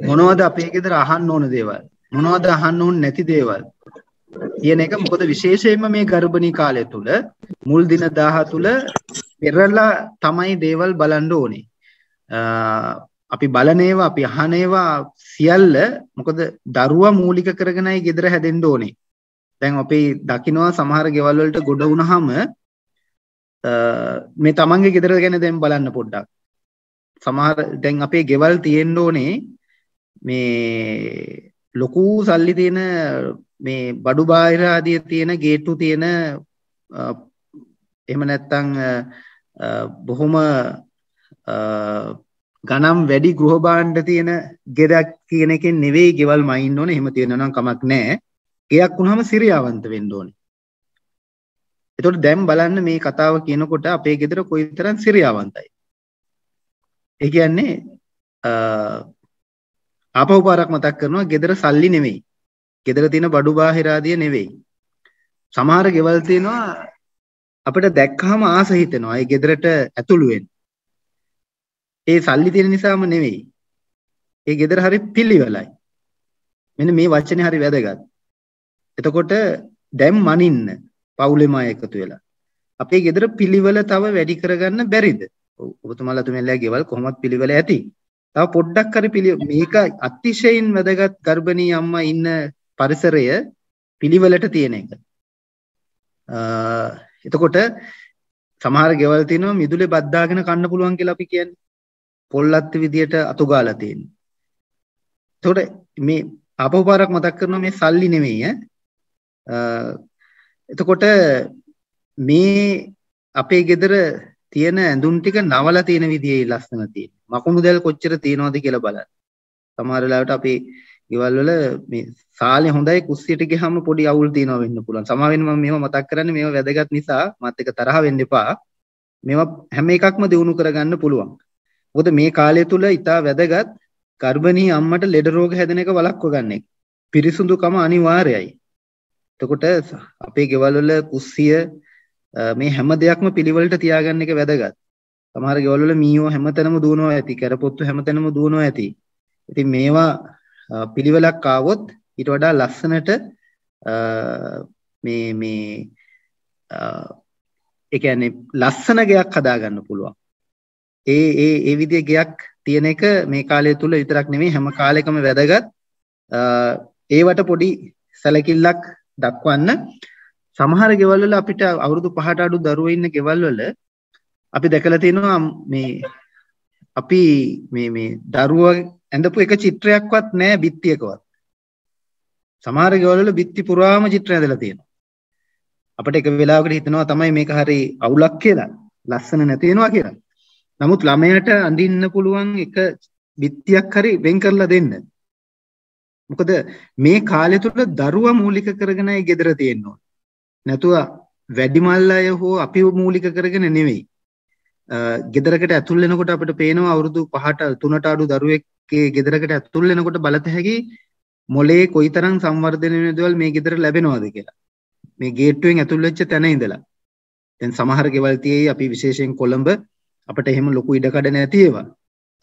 Speaker 1: මොනවද අපේ ගෙදර අහන්න ඕන දේවල් මොනවද අහන්න ඕන නැති දේවල් කියන එක මොකද විශේෂයෙන්ම මේ ගර්භණී කාලය තුල මුල් දින 10 තුල පෙරලා තමයි දේවල් බලන්න ඕනේ අපි බලන ඒවා අපි අහන ඒවා සියල්ල මොකද දරුවා මූලික කරගෙනයි ගෙදර හැදෙන්න ඕනේ දැන් අපි දකිනවා සමහර ගෙවල් වලට ගොඩ වුණාම මේ තමන්ගේ ගෙදර ගැන දැන් බලන්න පොඩ්ඩක් සමහර දැන් අපේ ගෙවල් තියෙන්න ඕනේ මේ ලොකු සල්ලි තියෙන මේ බඩු බාහිර ආදිය තියෙන ගේට්ටු තියෙන එහෙම නැත්තං බොහොම ගනම් වැඩි ගෘහ බාණ්ඩ තියෙන ගෙදක් කියන එකෙන් නෙවෙයි ගෙවල් මයින් ඕනේ එහෙම තියෙනවා නම් කමක් නැහැ. ගෙයක් වුණාම සිරියාවන්ත වෙන්න ඕනේ. එතකොට දැන් බලන්න මේ කතාව කියනකොට අපේ ගෙදර කොයිතරම් සිරියාවන්තයි. ඒ කියන්නේ ආපහු පාරක් මතක් කරනවා ගෙදර සල්ලි නෙවෙයි. ගෙදර තියෙන බඩු බාහිරාදිය නෙවෙයි. සමහර ගෙවල් තියෙනවා අපිට දැක්කහම ආස හිතෙනවා. ඒ ගෙදරට ඇතුළු වෙන්න. ඒ සල්ලි තියෙන නිසාම නෙවෙයි. ඒ ගෙදර හරි පිළිවෙලයි. මෙන්න මේ වචනේ හරි වැදගත්. එතකොට දැන් මනින්න පවුලෙම එකතු වෙලා. අපේ ගෙදර පිළිවෙල තව වැඩි කරගන්න බැරිද? ඔව් ඔබතුමාලා තුමෙන්ලා ගෙවල් කොහොමත් පිළිවෙල ඇති. තව පොඩ්ඩක් හරි පිළි මේක අතිශයින් වැදගත් ගර්භණී අම්මා ඉන්න පරිසරය පිළිවෙලට තියෙන එක. එතකොට සමහර ගෙවල් තියෙනවා මිදුලේ බද්දාගෙන කන්න පුළුවන් කියලා අපි කියන්නේ. පොල්ලත් විදියට අතු ගාලා තියෙන්නේ. එතකොට මේ ආපහු පාරක් මතක් කරනවා මේ සල්ලි නෙමෙයි ඈ. එතකොට මේ අපේ ගෙදර තියෙන ඇඳුම් ටික නවලා තියෙන විදියයි ලස්සන තියෙන්නේ. මකුණු දැල් කොච්චර තියෙනවද කියලා බලන්න. සමහර වෙලාවට අපේ ගෙවල් වල මේ සාලේ හොඳයි කුස්සියට ගියාම පොඩි අවුල් තියෙනවා වෙන්න පුළුවන්. සමාවෙන් මම මේව මතක් කරන්නේ මේව වැදගත් නිසා මත් එක තරහ වෙන්න එපා. මේවා හැම එකක්ම දිනු කරගන්න පුළුවන්. මොකද මේ කාලය තුල ඊටා වැදගත් ගර්භණී අම්මට ලෙඩ රෝග හැදෙන එක වළක්ව ගන්න එක. පිරිසුදුකම අනිවාර්යයි. එතකොට අපේ ගෙවල් වල කුස්සිය මේ හැම දෙයක්ම පිළිවෙලට තියාගන්න එක වැදගත්. සමහර ගෙවල් වල මීයෝ හැමතැනම දුවනවා ඇති කරපොත්තු හැමතැනම දුවනවා ඇති ඉතින් මේවා පිළිවෙලක් ආවොත් ඊට වඩා ලස්සනට මේ මේ ඒ කියන්නේ ලස්සන ගයක් හදාගන්න පුළුවන් ඒ ඒ ඒ විදිහේ ගයක් තියෙන එක මේ කාලය තුල විතරක් නෙමෙයි හැම කාලෙකම වැදගත් ඒවට පොඩි සැලකිල්ලක් දක්වන්න සමහර ගෙවල් වල අපිට අවුරුදු 5ට අඩු දරුවෝ ඉන්න ගෙවල් වල අපි දැකලා තියෙනවා මේ අපි මේ මේ දරුවා ඇඳපු එක චිත්‍රයක්වත් නැහැ බිත්තියකවත්. සමහර ගෙවල්වල බිත්ති පුරාම චිත්‍ර ඇඳලා තියෙනවා. අපිට එක වෙලාවකට හිතනවා තමයි මේක හරි අවුලක් කියලා. ලස්සන නැති වෙනවා කියලා. නමුත් ළමයාට අඳින්න පුළුවන් එක බිත්තියක් හරි වෙන් කරලා දෙන්න. මොකද මේ කාලය තුළ දරුවා මූලික කරගෙනයි gedara තියෙන්නේ. නැතුව වැඩිමල් අය හෝ අපි මූලික කරගෙන නෙවෙයි. ගෙදරකට ඇතුල් වෙනකොට අපිට පේනවා අවුරුදු 5ට 3ට අඩු දරුවෙක්ගේ ගෙදරකට ඇතුල් වෙනකොට බලත හැකි මොලේ කොයිතරම් සංවර්ධනය වෙන දේවල් මේ ගෙදර ලැබෙනවද කියලා. මේ ගේට්ටුවෙන් ඇතුල් වෙච්ච තැන ඉඳලා. දැන් සමහර ගෙවල් තියෙයි අපි විශේෂයෙන් කොළඹ අපිට එහෙම ලොකු ඉඩකඩ නැති ඒවා.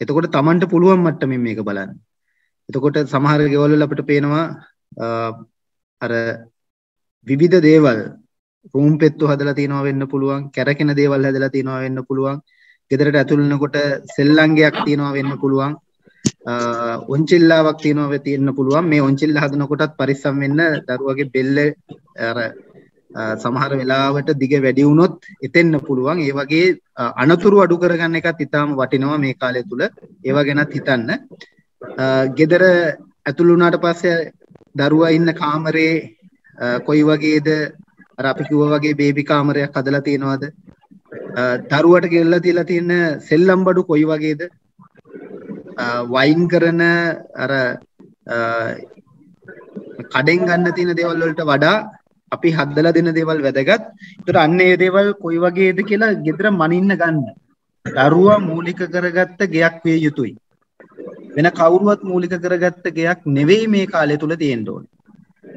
Speaker 1: එතකොට Tamanට පුළුවන් මට්ටමින් මේක බලන්න. එතකොට සමහර ගෙවල් වල අපිට පේනවා අර විවිධ දේවල් රූම් පෙත්තු හදලා තියෙනවා වෙන්න පුළුවන් කැරකෙන දේවල් හදලා තියෙනවා වෙන්න පුළුවන් ගෙදරට ඇතුළනකොට සෙල්ලංගයක් තියෙනවා වෙන්න පුළුවන් ඔංචිල්ලාවක් තියෙනවා තියෙන්න පුළුවන් මේ ඔංචිල්ලා හදනකොටත් පරිස්සම් වෙන්න දරුවගේ බෙල්ල අර සමහර වෙලාවට දිග වැඩි වුණොත් එතෙන්න පුළුවන් ඒ වගේ අනතුරු අඩු කරගන්න එකත් ඉතාම වටිනවා මේ කාලය තුල ඒවා ගැනත් හිතන්න ගෙදර ඇතුළු වුණාට පස්සේ දරුවා ඉන්න කාමරේ කොයි වගේද අර අපි කිව්වා වගේ බේබි කාමරයක් හදලා තියනවාද? දරුවට ගෙල්ලා තියලා තියෙන සෙල්ලම් බඩු කොයි වගේද? වයින් කරන අර කඩෙන් ගන්න තියෙන දේවල් වලට වඩා අපි හදලා දෙන දේවල් වැදගත්. ඒතර අන්න ඒ දේවල් කොයි වගේද කියලා gedara මනින්න ගන්න. දරුවා මූලික කරගත්ත ගයක් වේ යුතුයි. වෙන කවුරුවත් මූලික කරගත්ත ගයක් නෙවෙයි මේ කාලය තුල තියෙන්න ඕනේ.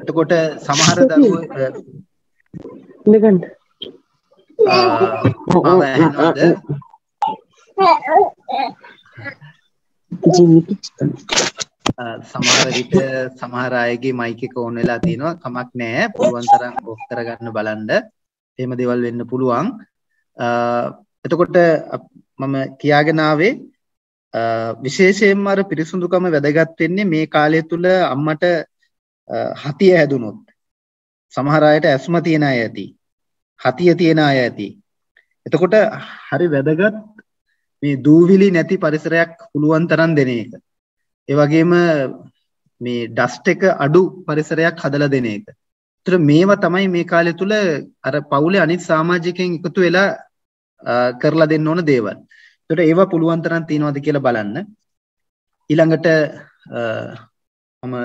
Speaker 1: එතකොට සමහර දරුවෝ ඉඳගන්න සමාරවිට සමහරයගේ මයික ඕන වෙලා තියෙනවා කමක් නෑ පුළුවන් තරම් ඔෆ් කරගන්න බලන්න එහෙම දේවල් වෙන්න පුළුවන් එතකොට මම කියාගෙනාවේ විශේෂයෙන්ම අර පිරිසුදුකම වැදගත් වෙන්නේ මේ කාලය තුල අම්මට හතිය හැදුනොත් සමහර අයට ඇස්ම තියෙන අය ඇති. හතිය තියෙන අය ඇති. එතකොට හරි වැදගත් මේ දූවිලි නැති පරිසරයක් පුළුවන් තරම් දෙන එක. ඒ වගේම මේ ඩස්ට් එක අඩු පරිසරයක් හදලා දෙන එක. ඒතර මේවා තමයි මේ කාලය තුල අර පවුලේ අනිත් සමාජිකයන් එකතු වෙලා කරලා දෙන්න ඕන දේවල්. ඒතර ඒවා පුළුවන් තරම් තියනවාද කියලා බලන්න. ඊළඟට මම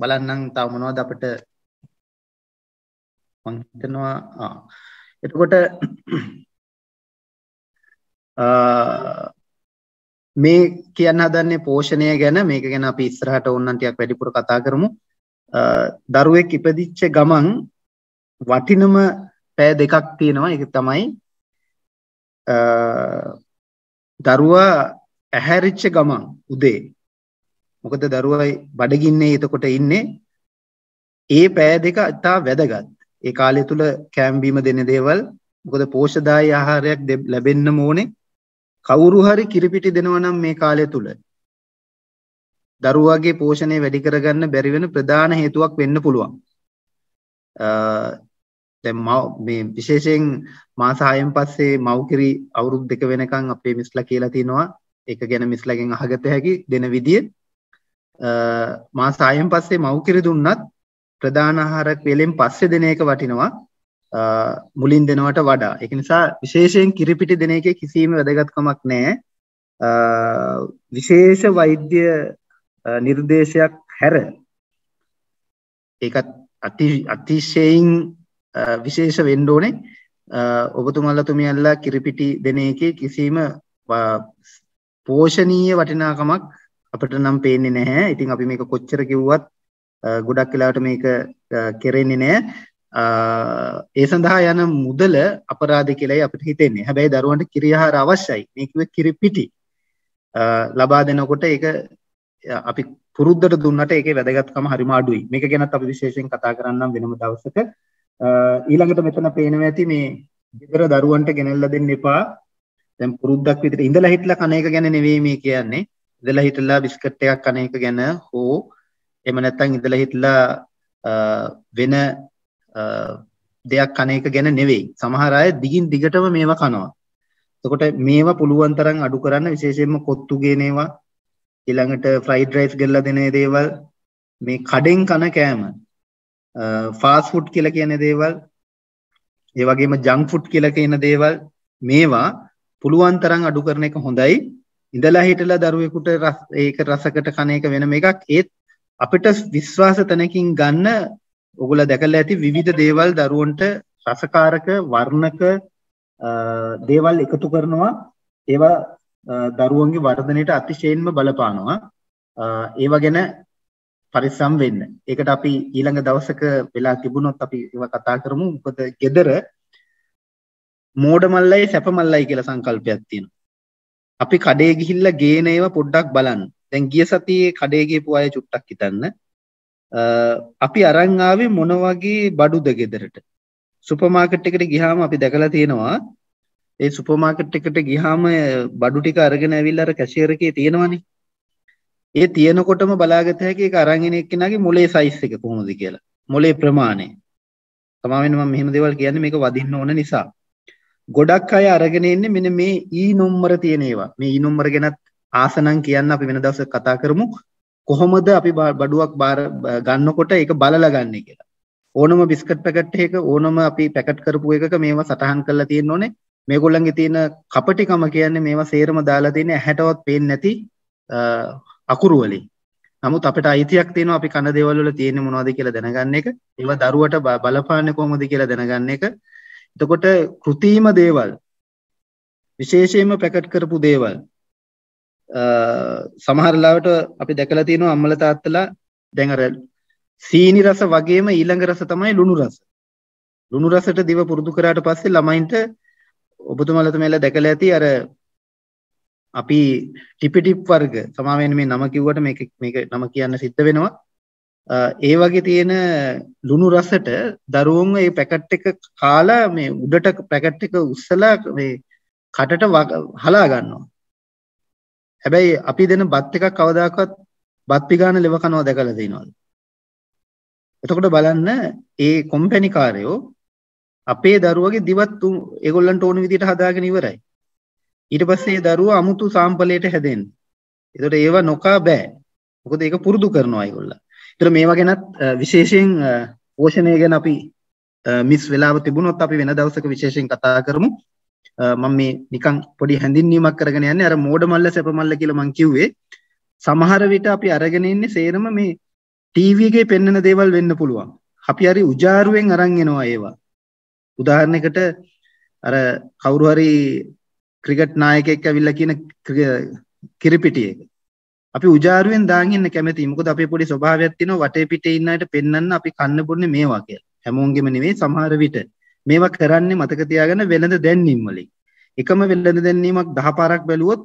Speaker 1: බලන්නම් තව මොනවද අපිට මම හිතනවා එතකොට මේ කියන්න හදන්නේ පෝෂණය ගැන මේක ගැන අපි ඉස්සරහට ඕන්නම් ටිකක් වැඩිපුර කතා කරමු. දරුවෙක් ඉපදිච්ච ගමන් වටිනම පෑ දෙකක් තියෙනවා. ඒක තමයි දරුවා ඇහැරිච්ච ගමන් උදේ. මොකද දරුවයි බඩගින්නේ එතකොට ඉන්නේ. ඒ පෑ දෙක ඉතා වැදගත්. ඒ කාලය තුළ කෑම්බීම දෙන දේවල් මොකද පෝෂදායි ආහාරයක් ලැබෙන්න ඕනේ කවුරු හරි කිරිපිටි දෙනවා නම් මේ කාලය තුළ දරුවාගේ පෝෂණය වැඩි කරගන්න බැරි වෙන ප්‍රධාන හේතුවක් වෙන්න පුළුවන්. දැන් මව මේ විශේෂයෙන් මාස 6න් පස්සේ මව්කිරි අවුරුදු දෙක වෙනකන් අපේ මිස්ලා කියලා තිනවා ඒක ගැන මිස්ලාගෙන් අහගත හැකි දෙන විදිය මාස 6න් පස්සේ මව්කිරි දුන්නත් ප්‍රධාන ආහාර වේලෙන් පස්සේ දෙන එක වටිනවා මුලින් දෙනවට වඩා. ඒක නිසා විශේෂයෙන් කිරිපිටි දෙන එකේ කිසිම වැදගත්කමක් නැහැ. විශේෂ වෛද්‍ය නිර්දේශයක් හැර ඒකත් අති අතිශයින් විශේෂ වෙන්න ඕනේ. ඔබතුමල්ලා තුමියල්ලා කිරිපිටි දෙන එකේ කිසිම පෝෂණීය වටිනාකමක් අපිට නම් පේන්නේ නැහැ. ඉතින් අපි මේක කොච්චර කිව්වත් ගොඩක් වෙලාවට මේක කෙරෙන්නේ නෑ ඒ සඳහා යන මුදල අපරාධ කියලායි අපිට හිතෙන්නේ. හැබැයි දරුවන්ට කිරියාහාර අවශ්‍යයි. මේ කිව්වේ කිරිපිටි. ලබා දෙනකොට ඒක අපි පුරුද්දට දුන්නට ඒකේ වැදගත්කම හරිම අඩුයි. මේක ගැනත් අපි විශේෂයෙන් කතා කරන්නම් වෙනම දවසක. ඊළඟට මෙතන පේනවා ඇති මේ ගෙදර දරුවන්ට ගෙනල්ලා දෙන්න එපා. දැන් පුරුද්දක් විදිහට ඉඳලා හිටලා කන එක ගැන නෙවෙයි මේ කියන්නේ. ඉඳලා හිටලා බිස්කට් එකක් කන එක ගැන හෝ එහෙම නැත්නම් ඉඳලා හිටලා වෙන දෙයක් කන එක ගැන නෙවෙයි. සමහර අය දිගින් දිගටම මේවා කනවා. එතකොට මේවා පුළුවන් තරම් අඩු කරන්න විශේෂයෙන්ම කොත්තු ගේනේවා ඊළඟට ෆ්‍රයිඩ් රයිස් ගෙල්ලා දෙන දේවල් මේ කඩෙන් කන කෑම ෆාස් ෆුඩ් කියලා කියන දේවල් ඒ වගේම ජංක් ෆුඩ් කියලා කියන දේවල් මේවා පුළුවන් තරම් අඩු කරන එක හොඳයි ඉඳලා හිටලා දරුවෙකුට ඒක රසකට කන එක වෙන එකක් ඒත් අපිට විශ්වාස තැනකින් ගන්න ඔගුල දැකල ඇති විවිධ දේවල් දරුවන්ට රසකාරක වර්ණක දේවල් එකතු කරනවා ඒවා දරුවන්ගේ වර්ධනයට අතිශයෙන්ම බලපානවා ඒවා ගැන පරිස්සම් වෙන්න. ඒකට අපි ඊළඟ දවසක වෙලා තිබුණොත් අපි ඒවා කතා කරමු. මොකද gedara මෝඩ මල්ලයි සැප මල්ලයි කියලා සංකල්පයක් තියෙනවා. අපි කඩේ ගිහිල්ලා ගේන ඒවා පොඩ්ඩක් බලන්න. දැන් ගිය සතියේ කඩේ ගිහපු අය චුට්ටක් හිතන්න. අපි අරන් ආවේ මොන වගේ බඩුද ගෙදරට? සුපර් මාකට් එකට ගිහාම අපි දැකලා තියෙනවා ඒ සුපර් මාකට් එකට ගිහාම බඩු ටික අරගෙන ඇවිල්ලා අර කැෂියර් එකේ තියෙනවනේ. ඒ තියෙනකොටම බලාගත හැකි ඒක අරන් එන එක්කෙනාගේ මොලේ සයිස් එක කොහොමද කියලා. මොලේ ප්‍රමාණය. සමාවෙන්න මම මෙහෙම දේවල් කියන්නේ මේක වදින්න ඕන නිසා. ගොඩක් අය අරගෙන ඉන්නේ මෙන්න මේ ඊ නොම්බර තියෙන ඒවා. මේ ඊ නොම්බර ගැනත් ආසනම් කියන්න අපි වෙන දවසක් කතා කරමු කොහොමද අපි බඩුවක් බාර ගන්නකොට ඒක බලලා ගන්න කියලා. ඕනම බිස්කට් පැකට් එකක ඕනම අපි පැකට් කරපු එකක මේවා සටහන් කරලා තියෙන්න ඕනේ. මේගොල්ලන්ගේ තියෙන කපටිකම කියන්නේ මේවා සේරම දාලා තියෙන ඇහැටවත් පේන්නේ නැති අකුරු වලින්. නමුත් අපිට අයිතියක් තියෙනවා අපි කන දේවල් වල තියෙන්නේ මොනවද කියලා දැනගන්න එක. ඒවා දරුවට බලපාන්නේ කොහොමද කියලා දැනගන්න එක. එතකොට કૃතිම දේවල් විශේෂයෙන්ම පැකට් කරපු දේවල් සමහරලාවට අපි දැකලා තියෙනවා අම්මල තාත්තලා දැන් අර සීනි රස වගේම ඊළඟ රස තමයි ලුණු රස. ලුණු රසට දිව පුරුදු කරාට පස්සේ ළමයින්ට ඔබතුමාලා තමයිලා දැකලා ඇති අර අපි ටිපි ටිප් වර්ග සමාවෙන් මේ නම කිව්වට මේක මේක නම කියන්න සිද්ධ වෙනවා. ඒ වගේ තියෙන ලුණු රසට දරුවෝන් මේ පැකට් එක කාලා මේ උඩට පැකට් එක උස්සලා මේ කටට හලා ගන්නවා. හැබැයි අපි දෙන බත් එකක් කවදාකවත් බත් පිගාන ලෙව කනවා දැකලා තිනවද? එතකොට බලන්න ඒ කම්පැනි කාරයෝ අපේ දරුවගේ දිවත් ඒගොල්ලන්ට ඕන විදිහට හදාගෙන ඉවරයි. ඊට පස්සේ ඒ දරුවා අමුතු සාම්පලයට හැදෙන්නේ. ඒතකොට ඒවා නොකා බෑ. මොකද ඒක පුරුදු කරනවා ඒගොල්ලෝ. ඒතර මේවා ගැනත් විශේෂයෙන් පෝෂණය ගැන අපි මිස් වෙලාව තිබුණොත් අපි වෙන දවසක විශේෂයෙන් කතා කරමු. මම මේ නිකන් පොඩි හැඳින්වීමක් කරගෙන යන්නේ අර මෝඩ මල්ල සැප මල්ල කියලා මං කිව්වේ සමහර විට අපි අරගෙන ඉන්නේ සේරම මේ ටීවී එකේ පෙන්වන දේවල් වෙන්න පුළුවන්. අපි හරි උජාරුවෙන් අරන් එනවා ඒවා. උදාහරණයකට අර කවුරු හරි ක්‍රිකට් නායකයෙක් ඇවිල්ලා කියන කිරිපිටිය එක. අපි උජාරුවෙන් දාන් ඉන්න කැමතියි. මොකද අපේ පොඩි ස්වභාවයක් තියෙනවා වටේ පිටේ ඉන්න අයට පෙන්වන්න අපි කන්න බොන්නේ මේවා කියලා. හැමෝන්ගෙම නෙවෙයි සමහර විට. මේවා කරන්නේ මතක තියාගන්න වෙළඳ දැන්වීම් වලින්. එකම වෙළඳ දැන්වීමක් 10 පාරක් බැලුවොත්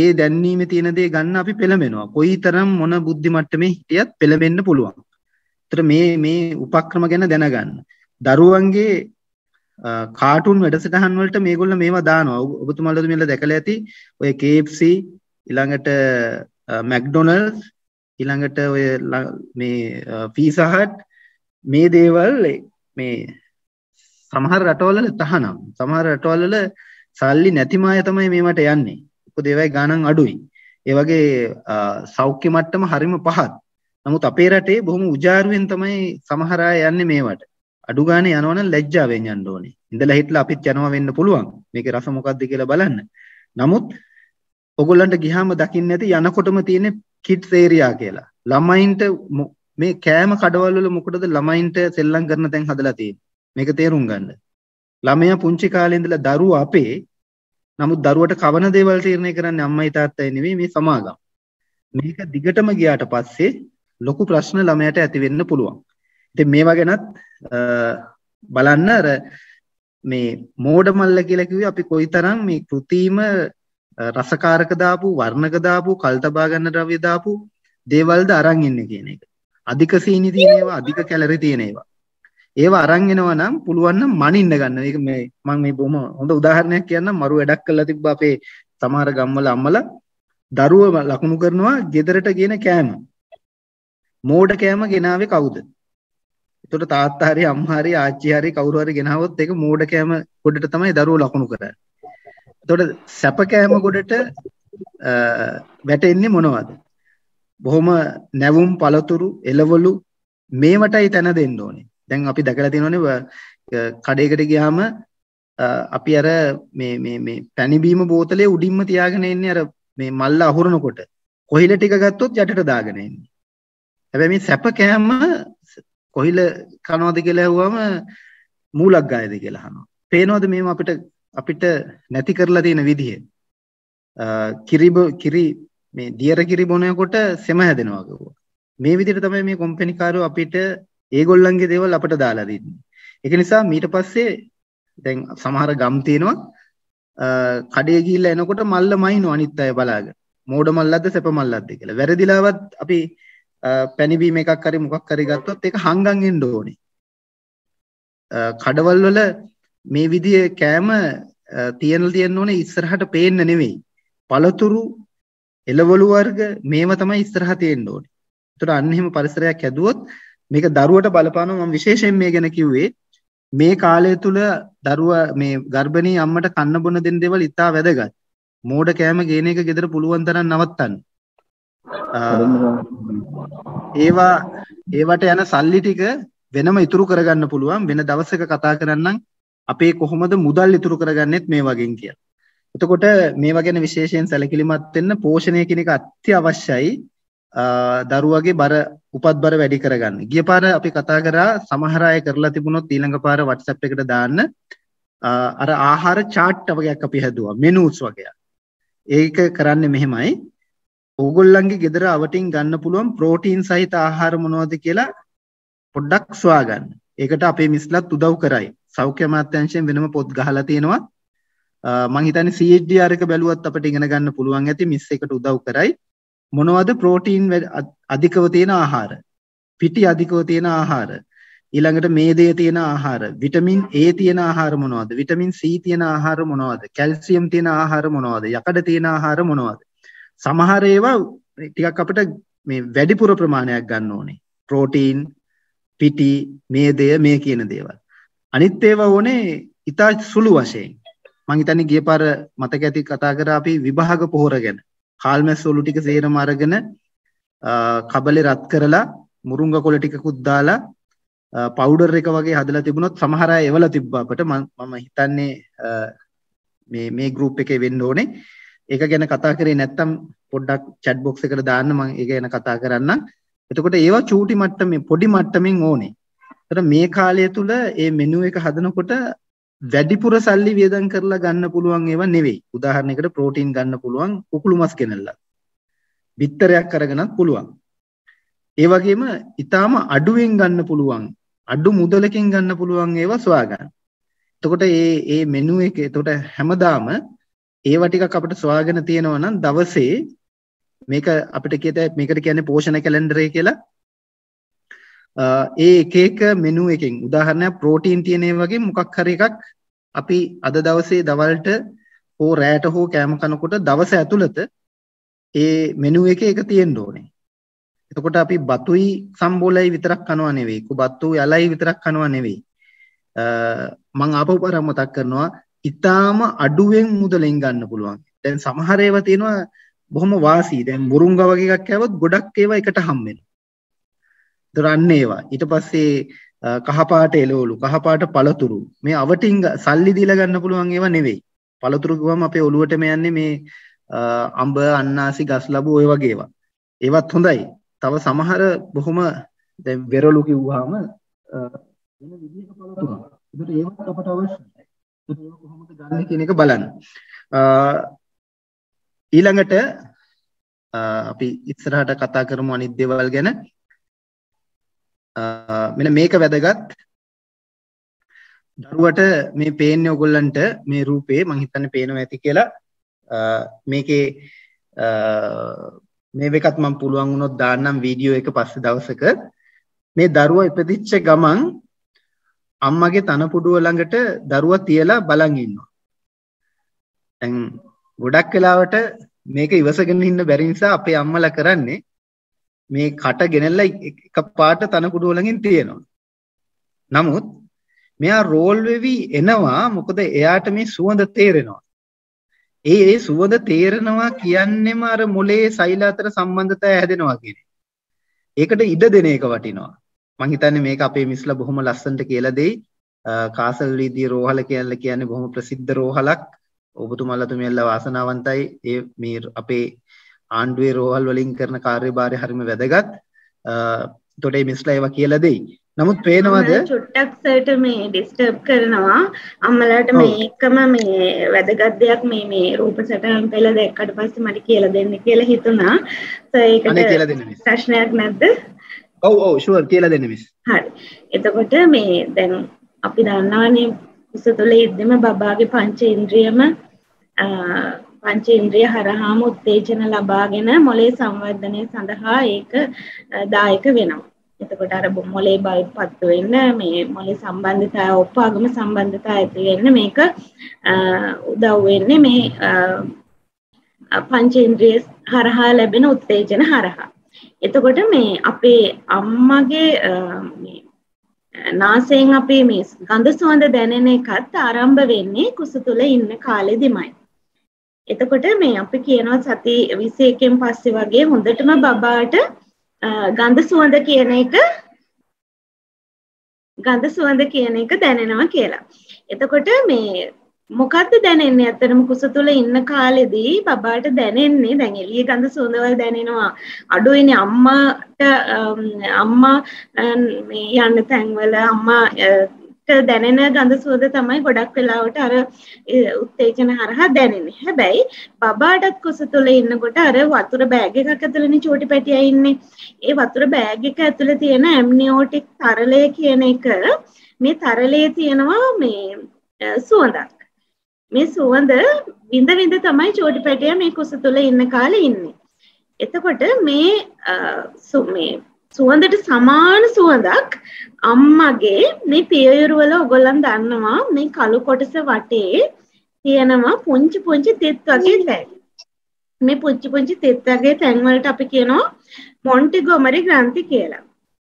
Speaker 1: ඒ දැන්වීමේ තියෙන දේ ගන්න අපි පෙළඹෙනවා. කොයිතරම් මොන බුද්ධි මට්ටමේ හිටියත් පෙළඹෙන්න පුළුවන්. ඒතර මේ මේ උපක්‍රම ගැන දැනගන්න. දරුවන්ගේ කාටුන් වැඩසටහන් වලට මේගොල්ල මේවා දානවා. ඔබතුමාලද මෙල දැකලා ඇති ඔය KFC ඊළඟට McDonald's ඊළඟට ඔය මේ Pizza Hut මේ දේවල් මේ සමහර රටවල්ල තහනම් සමහර රටවල්ල සල්ලි නැතිම අය තමයි මේමට යන්නේ උප දෙවයි ගානන් අඩුයි ඒ වගේ සෞඛ්‍ය මට්ටම හරිම පහත් නමුත් අපේ රටේ බොහොම උජාරුවෙන් තමයි සමහර අය යන්නේ මේවට අඩු ගානේ යනවනම් ලැජ්ජාවෙන් යන්න ඕනේ ඉඳලා හිටලා අපිත් යනවා වෙන්න පුළුවන් මේකේ රස මොකද්ද කියලා බලන්න නමුත් ඔගොල්ලන්ට ගිහාම දකින්න ඇති යනකොටම තියෙන කිඩ්ස් ඒරියා කියලා ළමයින්ට මේ කෑම කඩවල් වල මොකටද ළමයින්ට සෙල්ලම් කරන තැන් හදලා තියෙන්නේ මේක තේරුම් ගන්න. ළමයා පුංචි කාලේ ඉඳලා දරුවා අපේ නමුත් දරුවට කවන දේවල් තීරණය කරන්නේ අම්මයි තාත්තයි නෙවෙයි මේ සමාගම. මේක දිගටම ගියාට පස්සේ ලොකු ප්‍රශ්න ළමයට ඇති වෙන්න පුළුවන්. ඉතින් මේවා ගැනත් බලන්න අර මේ මෝඩ මල්ල කියලා කිව්වේ අපි කොයිතරම් මේ કૃතිම රසකාරක දාපු වර්ණක දාපු කල් තබා ගන්න ද්‍රව්‍ය දාපු දේවල්ද අරන් ඉන්නේ කියන එක. අධික සීනි තියෙන ඒවා අධික කැලරි තියෙන ඒවා. ඒව අරන් එනවා නම් පුළුවන් නම් මනින්න ගන්න. ඒක මේ මම මේ බොහොම හොඳ උදාහරණයක් කියන්නම්. මරු වැඩක් කරලා තිබ්බ අපේ සමහර ගම්වල අම්මලා දරුවව ලකුණු කරනවා ගෙදරට ගෙන කෑම. මෝඩ කෑම ගෙනාවේ කවුද? එතකොට තාත්තා හරි අම්මා හරි ආච්චි හරි කවුරු හරි ගෙනාවොත් ඒක මෝඩ කෑම ගොඩට තමයි දරුවෝ ලකුණු කරන්නේ. එතකොට සැප කෑම ගොඩට වැටෙන්නේ මොනවද? බොහොම නැවුම් පළතුරු එළවලු මේවටයි තැන දෙන්න ඕනේ. දැන් අපි දැකලා තියෙනවනේ කඩේකට ගියාම අපි අර මේ මේ මේ පැණිබීම බෝතලේ උඩින්ම තියාගෙන ඉන්නේ අර මේ මල්ල අහුරනකොට කොහිල ටික ගත්තොත් යටට දාගෙන ඉන්නේ. හැබැයි මේ සැප කෑම කොහිල කනවද කියලා ඇහුවම මූලක් ගායද කියලා අහනවා. පේනවද මේව අපිට අපිට නැති කරලා තියෙන විදිය? කිරිබ කිරි මේ දියර කිරි බොනකොට සෙම හැදෙනවා මේ විදිහට තමයි මේ කොම්පැනි අපිට ඒගොල්ලන්ගේ දේවල් අපට දාලා දෙන්නේ ඒක නිසා මීට පස්සේ දැන් සමහර ගම් තියෙනවා කඩේ ගිහිල්ලා එනකොට මල්ල මයින්ව අනිත් අය බලාගෙන මෝඩ මල්ලක්ද සැප මල්ලක්ද කියලා වැරදිලාවත් අපි පැණිබීම එකක් හරි මොකක් හරි ගත්තොත් ඒක හංගන් එන්න ඕනේ කඩවල් වල මේ විදිය කෑම තියෙන තියෙන්න ඕනේ ඉස්සරහට පේන්න නෙවෙයි පළතුරු එළවලු වර්ග මේව තමයි ඉස්සරහ තියෙන්න ඕනේ. ඒතර අන්න එහෙම පරිසරයක් හැදුවොත් මේක දරුවට බලපාන මම විශේෂයෙන් මේ ගැන කිව්වේ මේ කාලය තුල දරුවා මේ ගර්භණී අම්මට කන්න බොන දෙන දේවල් ඉතා වැදගත්. මෝඩ කෑම ගේන එක ගෙදර පුළුවන් තරම් නවත්තන්න. ඒවා ඒවට යන සල්ලි ටික වෙනම ඉතුරු කරගන්න පුළුවන් වෙන දවසක කතා කරන්නම් අපේ කොහොමද මුදල් ඉතුරු කරගන්නෙත් මේ වගෙන් කියලා. එතකොට මේවා ගැන විශේෂයෙන් සැලකිලිමත් වෙන්න පෝෂණය කියන එක අත්‍යවශ්‍යයි. දරුවගේ බර උපත් බර වැඩි කරගන්න. ගිය පාර අපි කතා කරා සමහර අය කරලා තිබුණොත් ඊළඟ පාර WhatsApp එකට දාන්න අර ආහාර chart වගේක් අපි හැදුවා menus වගේ. ඒක කරන්නේ මෙහෙමයි. ඕගොල්ලන්ගේ ගෙදර අවටින් ගන්න පුළුවන් ප්‍රෝටීන් සහිත ආහාර මොනවද කියලා පොඩ්ඩක් සොයාගන්න. ඒකට අපේ මිස්ලත් උදව් කරයි. සෞඛ්‍ය අමාත්‍යාංශයෙන් වෙනම පොත් ගහලා තියෙනවා. මං හිතන්නේ CHDR එක බැලුවත් අපිට ඉගෙන ගන්න පුළුවන් ඇති මිස් එකට උදව් කරයි. මොනවද ප්‍රෝටීන් අධිකව තියෙන ආහාර පිටි අධිකව තියෙන ආහාර ඊළඟට මේදේ තියෙන ආහාර විටමින් A තියෙන ආහාර මොනවද විටමින් C තියෙන ආහාර මොනවද කැල්සියම් තියෙන ආහාර මොනවද යකඩ තියෙන ආහාර මොනවද සමහර ඒවා ටිකක් අපිට මේ වැඩිපුර ප්‍රමාණයක් ගන්න ඕනේ ප්‍රෝටීන් පිටි මේදය මේ කියන දේවල් අනිත් ඒවා ඕනේ ඉතා සුළු වශයෙන් මං හිතන්නේ ගිය පාර මතක ඇති කතා කරා අපි විභාග පොහොර ගැන හාල්මැස් ඔලු ටික සේරම අරගෙන කබලේ රත් කරලා මුරුංග කොළ ටිකකුත් දාලා පවුඩර් එක වගේ හදලා තිබුණොත් සමහර අය එවලා තිබ්බා අපට මම හිතන්නේ මේ මේ ගෲප් එකේ වෙන්න ඕනේ. ඒක ගැන කතා කරේ නැත්තම් පොඩ්ඩක් chat box එකට දාන්න මම ඒක ගැන කතා කරන්නම්. එතකොට ඒවා චූටි මට්ටමේ පොඩි මට්ටමින් ඕනේ. ඒතර මේ කාලය තුල මේ මෙනු එක හදනකොට වැඩිපුර සල්ලි වියදම් කරලා ගන්න පුළුවන් ඒවා නෙවෙයි. උදාහරණයකට ප්‍රෝටීන් ගන්න පුළුවන් කුකුළු මස් ගෙනල්ලා. බිත්තරයක් අරගෙනත් පුළුවන්. ඒ වගේම ඊටාම අඩුවෙන් ගන්න පුළුවන් අඩු මුදලකින් ගන්න පුළුවන් ඒවා සොයා ගන්න. එතකොට මේ මේ මෙනු එක එතකොට හැමදාම ඒවා ටිකක් අපිට සොයාගෙන තියෙනවා නම් දවසේ මේක අපිට කියත මේකට කියන්නේ පෝෂණ කැලෙන්ඩරය කියලා ඒ එක එක මෙනු එකෙන් උදාහරණයක් ප්‍රෝටීන් තියෙන වගේ මොකක් හරි එකක් අපි අද දවසේ දවල්ට හෝ රෑට හෝ කෑම කනකොට දවස ඇතුළත ඒ මෙනු එකේ එක තියෙන්න ඕනේ. එතකොට අපි බතුයි සම්බෝලයි විතරක් කනවා නෙවෙයි. කුබත්තු යලයි විතරක් කනවා නෙවෙයි. මං ආපහු පාරක් මතක් කරනවා ඊටාම අඩුවෙන් මුදලෙන් ගන්න පුළුවන්. දැන් සමහර ඒවා තියෙනවා බොහොම වාසි. දැන් මුරුංගා වගේ එකක් කෑවොත් ගොඩක් ඒවා එකට හම් වෙනවා. දරන්නේ ඒවා. ඊට පස්සේ කහපාට එළවලු, කහපාට පළතුරු. මේ අවටිංග සල්ලි දීලා ගන්න පුළුවන් ඒවා නෙවෙයි. පළතුරු කිව්වම අපේ ඔළුවටම යන්නේ මේ අඹ, අන්නාසි, ගස් ලැබු ඔය වගේ ඒවා. ඒවත් හොඳයි. තව සමහර බොහොම දැන් වෙරළු කිව්වහම වෙන
Speaker 2: විදිහක පළතුරු.
Speaker 1: ඒකට ඒවත් අපට අවශ්‍යයි. ඒක කොහොමද ගන්න කියන එක බලන්න. ඊළඟට අපි ඉස්සරහට කතා කරමු අනිත් දේවල් ගැන මෙන මේක වැදගත් දරුවට මේ පේන්නේ ඔයගොල්ලන්ට මේ රූපේ මං හිතන්නේ පේනවා ඇති කියලා මේකේ මේ වෙකත් මම පුළුවන් වුණොත් දාන්නම් වීඩියෝ එක පස්සේ දවසක මේ දරුවා ඉපදිච්ච ගමන් අම්මගේ තනපුඩුව ළඟට දරුවා තියලා බලන් ඉන්නවා. දැන් ගොඩක් වෙලාවට මේක ඉවසගෙන ඉන්න බැරි නිසා අපේ අම්මලා කරන්නේ මේ කට ගෙනල්ලා එක පාට තනකුඩු වලින් තියෙනවා. නමුත් මෙයා රෝල් වෙවි එනවා මොකද එයාට මේ සුවඳ තේරෙනවා. ඒ ඒ සුවඳ තේරෙනවා කියන්නේම අර මොලේ සෛල අතර සම්බන්ධතාවය හැදෙනවා කියන්නේ. ඒකට ඉඩ දෙන එක වටිනවා. මං හිතන්නේ මේක අපේ මිස්ලා බොහොම ලස්සනට කියලා දෙයි. කාසල් වීදී රෝහල කියලා කියන්නේ බොහොම ප්‍රසිද්ධ රෝහලක්. ඔබතුමාලා තුමියලා වාසනාවන්තයි. ඒ මේ අපේ ආණ්ඩුවේ රෝහල් වලින් කරන කාර්යභාරය හරිම වැදගත්. තොටේ මිස්ලා ඒවා කියලා දෙයි. නමුත් පේනවද?
Speaker 3: චුට්ටක් සර්ට මේ ඩිස්ටර්බ් කරනවා. අම්මලාට මේකම මේ වැදගත් දෙයක් මේ මේ රූප සටහන් පෙළ දැක්කට පස්සේ මට කියලා දෙන්න කියලා හිතුණා. සර් ඒකට ප්‍රශ්නයක් නැද්ද?
Speaker 1: ඔව් ඔව් ෂුවර් කියලා දෙන්න මිස්.
Speaker 3: හරි. එතකොට මේ දැන් අපි දන්නවනේ උස තුළ ඉද්දම බබාගේ පංච ඉන්ද්‍රියම පංචේන්ද්‍රිය හරහාම උත්තේජන ලබාගෙන මොලේ සංවර්ධනය සඳහා ඒක දායක වෙනවා. එතකොට අර මොලේ බලපත් වෙන්න මේ මොලේ සම්බන්ධතාවය ඔප්පාගම සම්බන්ධතාවය ඇති වෙන්න මේක උදව් වෙන්නේ මේ පංචේන්ද්‍රිය හරහා ලැබෙන උත්තේජන හරහා. එතකොට මේ අපේ අම්මගේ නාසයෙන් අපේ මේ ගඳ සුවඳ දැනෙන එකත් ආරම්භ වෙන්නේ කුස තුල ඉන්න කාලෙදිමයි. එතකොට මේ අපි කියනවා සති 21කින් පස්සේ වගේ හොඳටම බබාට ගඳ සුවඳ කියන එක ගඳ සුවඳ කියන එක දැනෙනවා කියලා. එතකොට මේ මොකක්ද දැනෙන්නේ ඇත්තටම කුස තුල ඉන්න කාලෙදී බබාට දැනෙන්නේ දැන් එළිය ගඳ සුවඳවල් දැනෙනවා අඩුයිනේ අම්මාට අම්මා මේ යන්න තැන්වල අම්මා දැනෙන ගඳ සුවඳ තමයි ගොඩක් වෙලාවට අර උත්තේජන හරහා දැනෙන්නේ. හැබැයි බබාටත් කුස තුල ඉන්නකොට අර වතුර බෑග් එකක් ඇතුළේනේ චූටි පැටියා ඉන්නේ. ඒ වතුර බෑග් එක ඇතුළේ තියෙන ඇම්නියෝටික් තරලය කියන එක මේ තරලයේ තියෙනවා මේ සුවඳක්. මේ සුවඳ විඳ විඳ තමයි චූටි පැටියා මේ කුස තුල ඉන්න කාලේ ඉන්නේ. එතකොට මේ මේ සුවඳට සමාන සුවඳක් අම්මගේ මේ පියයුරුවල ඔගොල්ලන් දන්නවා මේ කළු කොටස වටේ තියෙනවා පුංචි පුංචි තෙත් වගේ තැන්. මේ පුංචි පුංචි තෙත් වගේ තැන් වලට අපි කියනවා මොන්ටිගොමරි ග්‍රන්ථි කියලා.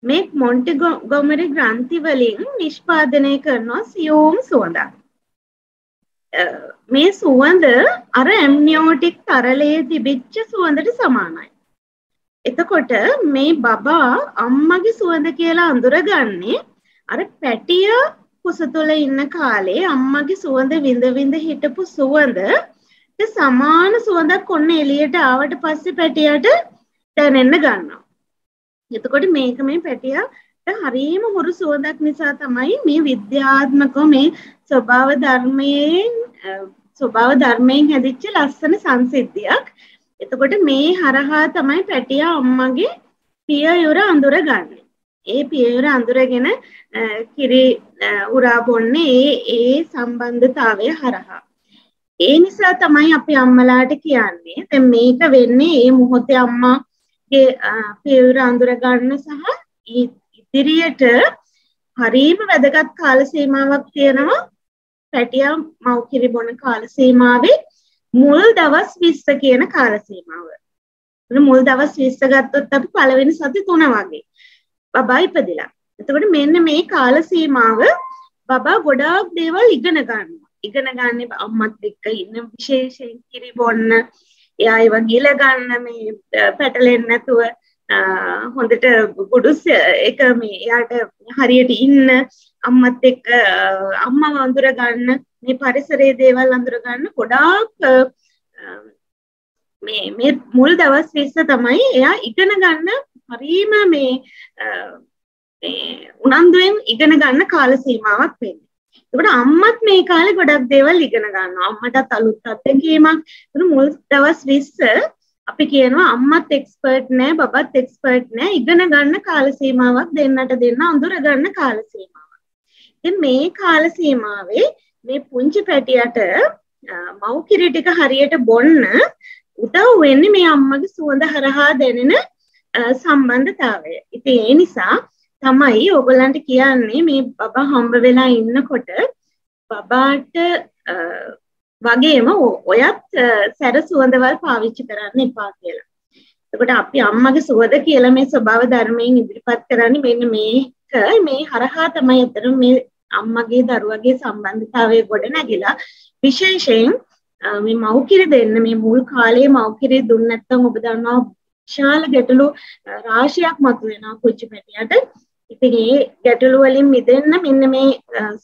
Speaker 3: මේ මොන්ටිගොමරි ග්‍රන්ථි වලින් නිෂ්පාදනය කරනවා සියුම් සුවඳක්. මේ සුවඳ අර ඇම්නියෝටික් තරලයේ තිබිච්ච සුවඳට සමානයි. එතකොට මේ බබා අම්මගේ සුවඳ කියලා අඳුරගන්නේ අර පැටිය කුස තුළ ඉන්න කාලේ අම්මගේ සුවඳ විඳ විඳ හිටපු සුවඳ සමාන සුවඳක් ඔන්න එළියට ආවට පස්සේ පැටියට දැනෙන්න ගන්නවා. එතකොට මේක මේ පැටියට හරීම හොරු සුවඳක් නිසා තමයි මේ විද්‍යාත්මකව මේ ස්වභාව ධර්මයෙන් ස්වභාව ධර්මයෙන් හැදිච්ච ලස්සන සංසිද්ධියක්. එතකොට මේ හරහා තමයි පැටියා අම්මගේ පියයුර අඳුර ගන්න. ඒ පියයුර අඳුරගෙන කිරි උරා බොන්නේ ඒ ඒ සම්බන්ධතාවය හරහා. ඒ නිසා තමයි අපි අම්මලාට කියන්නේ දැන් මේක වෙන්නේ මේ මොහොතේ අම්මාගේ පියයුර අඳුර ගන්න සහ ඉදිරියට හරීම වැදගත් කාල සීමාවක් තියෙනවා පැටියා මව් කිරි බොන කාල සීමාවේ මුල් දවස් 20 කියන කාල සීමාව. මුල් දවස් 20 ගත්තොත් අපි පළවෙනි සති 3 වගේ. බබා ඉපදිලා. එතකොට මෙන්න මේ කාල සීමාව බබා ගොඩාක් දේවල් ඉගෙන ගන්නවා. ඉගෙන ගන්න අම්මත් එක්ක ඉන්න විශේෂයෙන් කිරි බොන්න, එයා ඒවා ගිල ගන්න මේ පැටලෙන්නේ නැතුව හොඳට ගොඩුස් එක මේ එයාට හරියට ඉන්න අම්මත් එක්ක අම්මව අඳුර ගන්න මේ පරිසරයේ දේවල් අඳුර ගන්න ගොඩාක් මේ මේ මුල් දවස් 20 තමයි එයා ඉගෙන ගන්න හරීම මේ මේ උනන්දුවෙන් ඉගෙන ගන්න කාල සීමාවක් වෙන්නේ. එතකොට අම්මත් මේ කාලේ ගොඩක් දේවල් ඉගෙන ගන්නවා. අම්මටත් අලුත් අත්දැකීමක්. මුල් දවස් 20 අපි කියනවා අම්මත් එක්ස්පර්ට් නෑ බබත් එක්ස්පර්ට් නෑ ඉගෙන ගන්න කාල සීමාවක් දෙන්නට දෙන්න අඳුර ගන්න කාල සීමාවක්. ඉතින් මේ කාල සීමාවේ මේ පුංචි පැටියට මව් කිරි ටික හරියට බොන්න උදව් වෙන්නේ මේ අම්මගේ සුවඳ හරහා දැනෙන සම්බන්ධතාවය. ඉතින් ඒ නිසා තමයි ඔයගලන්ට කියන්නේ මේ බබා හම්බ වෙලා ඉන්නකොට බබාට වගේම ඔයත් සැර සුවඳවල් පාවිච්චි කරන්න එපා කියලා. එතකොට අපි අම්මගේ සුවඳ කියලා මේ ස්වභාව ධර්මයෙන් ඉදිරිපත් කරන්නේ මෙන්න මේක මේ හරහා තමයි අතන මේ අම්මගේ දරුවගේ සම්බන්ධතාවය ගොඩ නැගිලා විශේෂයෙන් මේ මව්කිරි දෙන්න මේ මුල් කාලයේ මව්කිරි දුන්න නැත්නම් ඔබ දන්නවා විශාල ගැටලු රාශියක් මතුවෙනවා කුංචි පැටියට. ඉතින් ඒ ගැටලු වලින් මිදෙන්න මෙන්න මේ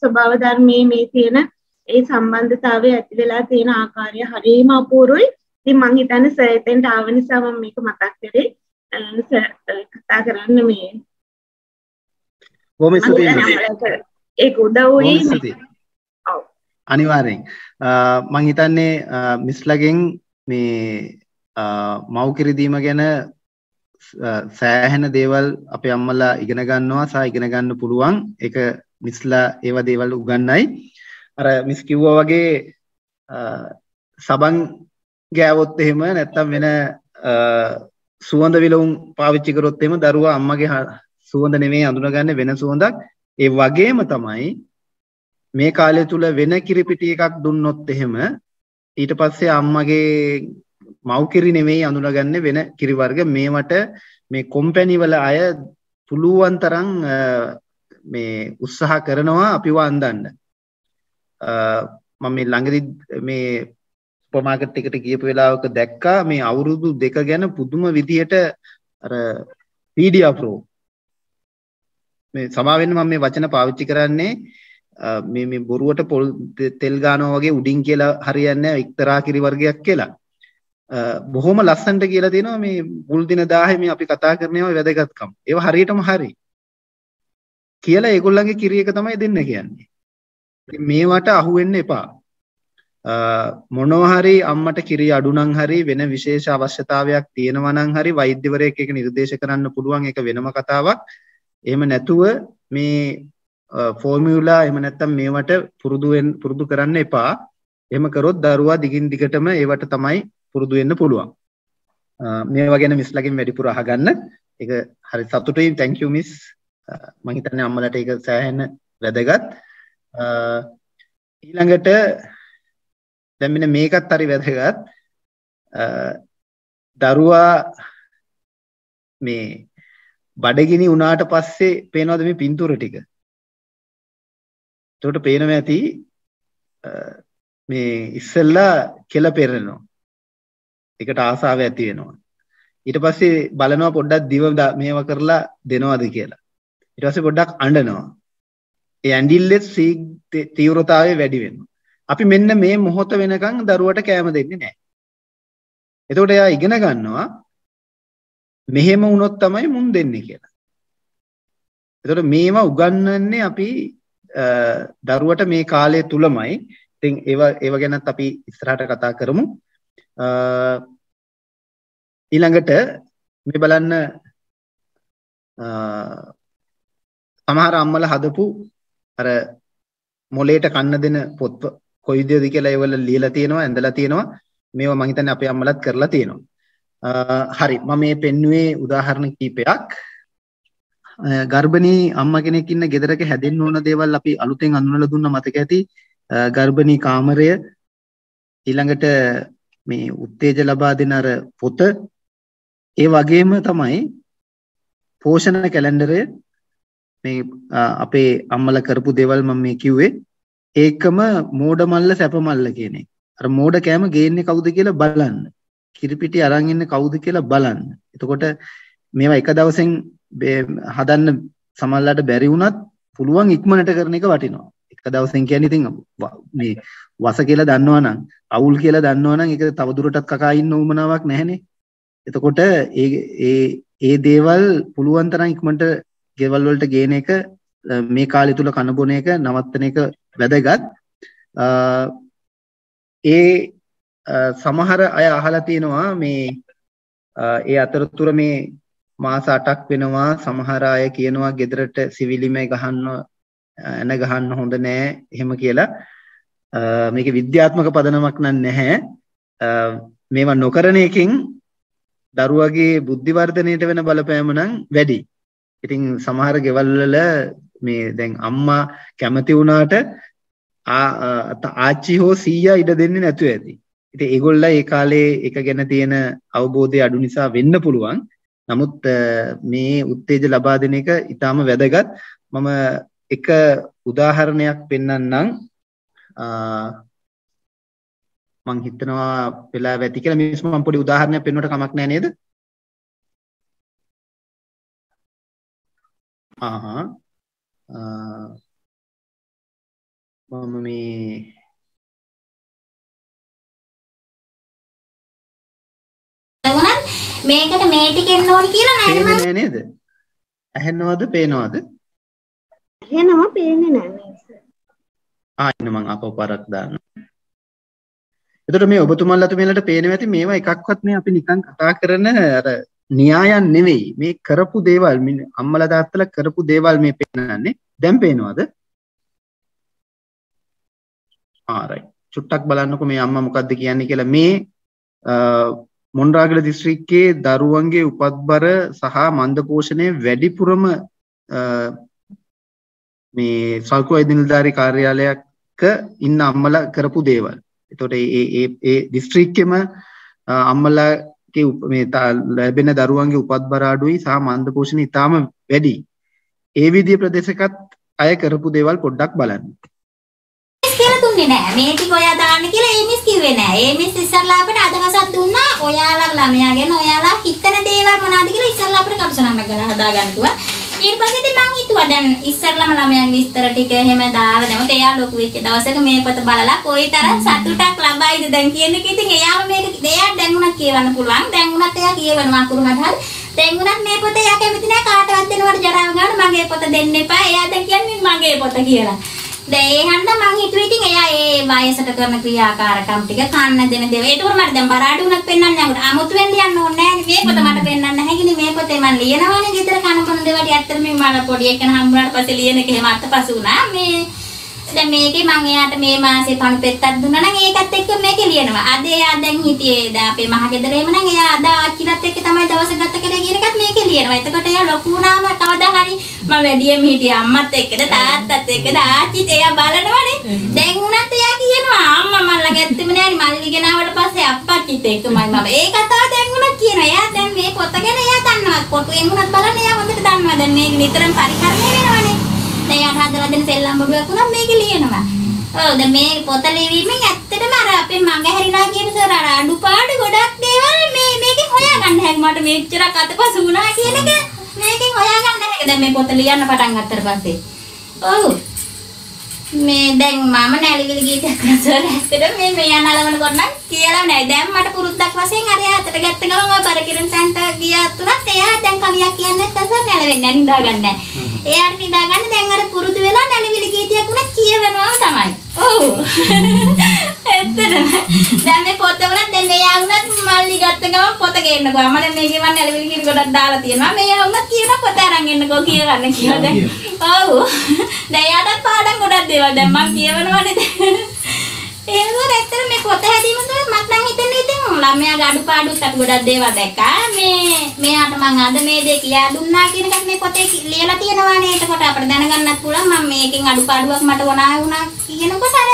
Speaker 3: ස්වභාව ධර්මයේ මේ තියෙන ඒ සම්බන්ධතාවය ඇති වෙලා තියෙන ආකාරය හරිම අපූරුයි. ඉතින් මං හිතන්නේ සර් එතෙන්ට ආව නිසා මම මේක මතක් කරේ.
Speaker 2: කතා කරන්න මේ.
Speaker 1: බොහොම ස්තුතියි.
Speaker 2: ඒක උදව්වයි.
Speaker 1: ඔව්. අනිවාර්යෙන්. මං හිතන්නේ මිස්ලගෙන් මේ මව් කිරිදීම ගැන සෑහෙන දේවල් අපේ අම්මලා ඉගෙන ගන්නවා සහ ඉගෙන ගන්න පුළුවන්. ඒක මිස්ලා ඒවා දේවල් උගන්වයි. අර මිස් කිව්වා වගේ සබන් ගෑවොත් එහෙම නැත්තම් වෙන සුවඳ විලවුන් පාවිච්චි කරොත් එහෙම දරුවා අම්මගේ සුවඳ නෙමෙයි අඳුනගන්නේ වෙන සුවඳක්. ඒ වගේම තමයි මේ කාලය තුල වෙන කිරිපිටි එකක් දුන්නොත් එහෙම ඊට පස්සේ අම්මගේ මව්කිරි නෙමෙයි අඳුනගන්නේ වෙන කිරි වර්ග මේවට මේ කොම්පැනි වල අය පුළුවන් තරම් මේ උත්සාහ කරනවා අපිව අඳන්න. මම මේ ළඟදි මේ සුපර්මාකට් එකට ගියපු වෙලාවක දැක්කා මේ අවුරුදු දෙක ගැන පුදුම විදියට අර PDF Pro මේ සමාවෙන්න මම මේ වචන පාවිච්චි කරන්නේ මේ මේ බොරුවට පොල් තෙල් ගානවා වගේ උඩින් කියලා හරියන්නේ එක්තරා කිරි වර්ගයක් කියලා. බොහොම ලස්සනට කියලා තියෙනවා මේ මුල් දින 10 මේ අපි කතා කරනේම වැදගත්කම්. ඒව හරියටම හරි. කියලා ඒගොල්ලන්ගේ කිරි එක තමයි දෙන්න කියන්නේ. මේවට අහුවෙන්න එපා. මොනෝහරි අම්මට කිරි අඩුනං හරි වෙන විශේෂ අවශ්‍යතාවයක් තියෙනවනං හරි වෛද්‍යවරයෙක් එක නිර්දේශ කරන්න පුළුවන් එක වෙනම කතාවක් එහෙම නැතුව මේ ෆෝමියුලා එහෙම නැත්තම් මේවට පුරුදුෙන් පුරුදු කරන්න එපා එහෙම කරොත් දරුවා දිගින් දිගටම ඒවට තමයි පුරුදු වෙන්න පුළුවන් මේවා ගැන මිස්ලගෙන් වැඩිපුර අහගන්න ඒක හරි සතුටුයි thank you මිස් මම හිතන්නේ අම්මලට ඒක සෑහෙන වැදගත් ඊළඟට දැන් මෙන්න මේකත් හරි වැදගත්. දරුවා මේ බඩගිනි වුණාට පස්සේ පේනවද මේ පින්තූර ටික? එතකොට පේනවා ඇති මේ ඉස්සෙල්ලා කෙල පෙරෙනවා. ඒකට ආසාව ඇති වෙනවා. ඊට පස්සේ බලනවා පොඩ්ඩක් දිව මේවා කරලා දෙනවද කියලා. ඊට පස්සේ පොඩ්ඩක් අඬනවා. ඒ ඇඳිල්ලෙත් සීග් තීව්‍රතාවය වැඩි වෙනවා. අපි මෙන්න මේ මොහොත වෙනකන් දරුවට කෑම දෙන්නේ නැහැ. එතකොට එයා ඉගෙන ගන්නවා මෙහෙම වුණොත් තමයි මුන් දෙන්නේ කියලා. එතකොට මේවා උගන්වන්නේ අපි දරුවට මේ කාලය තුලමයි. ඉතින් ඒව ඒව ගැනත් අපි ඉස්සරහට කතා කරමු. ඊළඟට මේ බලන්න සමහර අම්මලා හදපු අර මොලේට කන්න දෙන පොත් කොයි විදියද කියලා ඒවල ලියලා තියෙනවා ඇඳලා තියෙනවා මේවා මම හිතන්නේ අපේ අම්මලත් කරලා තියෙනවා හරි මම මේ පෙන්නුවේ උදාහරණ කීපයක් ගර්භණී අම්මා කෙනෙක් ඉන්න ගෙදරක හැදෙන්න ඕන දේවල් අපි අලුතෙන් අඳුනලා දුන්න මතක ඇති ගර්භණී කාමරය ඊළඟට මේ උත්තේජ ලබා දෙන අර පොත ඒ වගේම තමයි පෝෂණ කැලෙන්ඩරය මේ අපේ අම්මල කරපු දේවල් මම මේ කිව්වේ ඒකම මෝඩ මල්ල සැප මල්ල කියන එක. අර මෝඩ කෑම ගේන්නේ කවුද කියලා බලන්න. කිරිපිටි අරන් ඉන්නේ කවුද කියලා බලන්න. එතකොට මේවා එක දවසෙන් හදන්න සමල්ලාට බැරි වුණත් පුළුවන් ඉක්මනට කරන එක වටිනවා. එක දවසෙන් කියන්නේ ඉතින් මේ වස කියලා දන්නවනම් අවුල් කියලා දන්නවනම් ඒක තවදුරටත් කකා ඉන්න උමනාවක් නැහැනේ. එතකොට ඒ ඒ ඒ දේවල් පුළුවන් තරම් ඉක්මනට ගෙවල් වලට ගේන එක මේ කාලය තුල කනබොන එක නවත්තන එක වැදගත් ඒ සමහර අය අහලා තියෙනවා මේ ඒ අතරතුර මේ මාස 8ක් වෙනවා සමහර අය කියනවා ගෙදරට සිවිලිමේ ගහන්න එන ගහන්න හොඳ නෑ එහෙම කියලා මේක විද්‍යාත්මක පදනමක් නැහැ මේවා නොකරන එකෙන් දරුවගේ බුද්ධි වර්ධනයට වෙන බලපෑම නම් වැඩි. ඉතින් සමහර ගෙවල්වල මේ දැන් අම්මා කැමති වුණාට ආච්චි හෝ සීයා ඉඩ දෙන්නේ නැතුව ඇති. ඉතින් ඒගොල්ලෝ ඒ කාලේ එක ගැන තියෙන අවබෝධය අඩු නිසා වෙන්න පුළුවන්. නමුත් මේ උත්තේජ ලබා දෙන එක ඊටාම වැදගත්. මම එක උදාහරණයක් පෙන්වන්නම්. මං හිතනවා වෙලා ඇති කියලා මේ මම පොඩි උදාහරණයක් පෙන්වන්නට කමක් නැහැ නේද?
Speaker 2: පහ මම මේ වුණත් මේකට මේ ටික එන්න ඕනි
Speaker 1: කියලා නෑ මම නෑ නේද ඇහෙනවද පේනවද ඇහෙනවා පේන්නේ නෑ මේ ආ ඉන්න මං අපව පාරක් දාන්න එතකොට මේ ඔබතුමන්ලා තුමේලට පේනවා ඇති මේවා එකක්වත් මේ අපි නිකන් කතා කරන අර න්‍යායන් නෙවෙයි මේ කරපු දේවල් අම්මල දාත්තල කරපු දේවල් මේ පෙන්නන්නේ දැන් පේනවද ආරයි චුට්ටක් බලන්නකො මේ අම්මා මොකද්ද කියන්නේ කියලා මේ මොණරාගල දිස්ත්‍රික්කයේ දරුවන්ගේ උපත්බර සහ මන්දපෝෂණය වැඩිපුරම මේ සල්කු අයිදිනිල්ධාරී කාර්යාලයක ඉන්න අම්මලා කරපු දේවල්. එතකොට ඒ ඒ ඒ දිස්ත්‍රික්කෙම අම්මලා මේ ලැබෙන දරුවන්ගේ උපත් බරාඩුයි සහ මන්ද පෝෂණ ඉතාම වැඩි. ඒ විදිය ප්‍රදේශකත් අය කරපු දේවල් පොඩ්ඩක් බලන්න.
Speaker 4: කියලා දුන්නේ නෑ. මේ ටික ඔයා දාන්න කියලා ඒමිස් කිව්වේ නෑ. ඒමිස් ඉස්සරලා අපිට අදහසක් දුන්නා. ඔයාලා ළමයා ගැන ඔයාලා හිතන දේවල් මොනවද කියලා ඉස්සරලා අපිට කම්සනම්ම කරලා හදාගන්න කිව්වා. ඊට පස්සේ ඉතින් මං හිතුවා දැන් ඉස්සරලම ළමයන් විස්තර ටික එහෙම දාලා නමුත් එයා ලොකු වෙච්ච දවසක මේ පොත බලලා කොයිතරම් සතුටක් ලබයිද දැන් කියන එක ඉතින් එයාම මේක එයාට දැන් උනත් කියවන්න පුළුවන් දැන් උනත් එයා කියවනවා අකුරු හදලා දැන් උනත් මේ පොත එයා කැමති නැහැ කාටවත් දෙනවට ජරාව ගන්න මගේ පොත දෙන්න එපා එයා දැන් කියන්නේ මගේ පොත කියලා දැන් ඒ හන්ද මං හිතුවේ ඉතින් එයා ඒ වයසට කරන ක්‍රියාකාරකම් ටික කන්න දෙන දේව. ඒකට මට දැන් බරාඩු උනත් පෙන්වන්න නෑ. අමුතු වෙන්න යන්න ඕනේ නෑනේ. මේ පොත මට පෙන්වන්න නැහැගිනේ. මේ පොතේ මං ලියනවානේ ගෙදර කන බොන දේවල්. ඇත්තටම මම පොඩි එකන හම්බුනාට පස්සේ ලියන එක එහෙම අත්පසු වුණා. මේ දැන් මේකේ මම එයාට මේ මාසේ පණු පෙත්තක් දුන්නා නම් ඒකත් එක්ක මේක ලියනවා. අද එයා දැන් හිටියේ දැන් අපේ මහගෙදරේම නම් එයා අද ආච්චිලත් එක්ක තමයි දවස ගත කරේ කියන එකත් මේකේ ලියනවා. එතකොට එයා ලොකු වුණාම කවදා හරි මම වැඩියෙන් හිටියේ අම්මත් එක්කද තාත්තත් එක්කද ආච්චිත් එයා බලනවනේ. දැන් උනත් එයා කියනවා අම්මා මම ළඟ ඇත්තෙම නෑනේ මල්ලි ගෙනාවට පස්සේ අප්පච්චිත් එක්කමයි මම. ඒ කතාව දැන් උනත් කියනවා. එයා දැන් මේ පොත ගැන එයා දන්නවා. පොතෙන් උනත් බලන්න එයා හොඳට දන්නවා. දැන් මේක නිතරම පරිහරණය වෙනවා. පොතේ යට හදලා දෙන සෙල්ලම් බබුවක් උනා මේක ලියනවා. ඔව් දැන් මේ පොත ලිවීමෙන් ඇත්තටම අර අපේ මඟහැරිලා කියන සර අර අඩුපාඩු ගොඩක් දේවල් මේ මේකෙන් හොයාගන්න හැක මට මෙච්චරක් අතපසු වුණා කියන එක මේකෙන් හොයාගන්න හැක දැන් මේ පොත ලියන්න පටන් ගත්තට පස්සේ. ඔව් මේ දැන් මම නැලිවිලි ගීතයක් රසවල ඇත්තට මේ මේ අනලවන කොට කියලා නැහැ. දැන් මට පුරුද්දක් වශයෙන් අර එහාට ගත්ත ගමන් ඔය පරිකිරන් තැන්ට ගියා තුනත් එයා දැන් කවියක් කියන්නේ නැත්නම් නැලවෙන්නේ නැහැ නිදාගන්නේ නැහැ. එයාට නිදාගන්න දැන් අර පුරුදු වෙලා නැලිවිලි ගීතයක් උනත් කියවනවා තමයි. ඔව් ඇත්තටම දැන් මේ පොත වලත් දැන් මේ ආවුණත් මල්ලි ගත්ත ගම පොත ගේන්න ගියා මම දැන් මේ ගෙවන්න ඇලවිලි කිරි ගොඩක් දාලා තියෙනවා මේ ආවුණත් කියන පොත අරන් එන්නකෝ කියවන්න කියලා දැන් ඔව් දැන් යාටත් පාඩම් ගොඩක් දේවල් දැන් මම කියවනවනේ ඒනොර ඇත්තට මේ පොත හැදීම තුළ මට නම් හිතෙන්නේ ඉතින් ළමයාගේ අඩුපාඩුත් අපි ගොඩක් දේවල් දැක්කා. මේ මෙයාට මම අද මේ දේ කියලා දුන්නා කියන එකක් මේ පොතේ ලියලා තියෙනවානේ. එතකොට අපිට දැනගන්නත් පුළුවන් මම මේකෙන් අඩුපාඩුවක් මට වුණා වුණා කියනකොට අර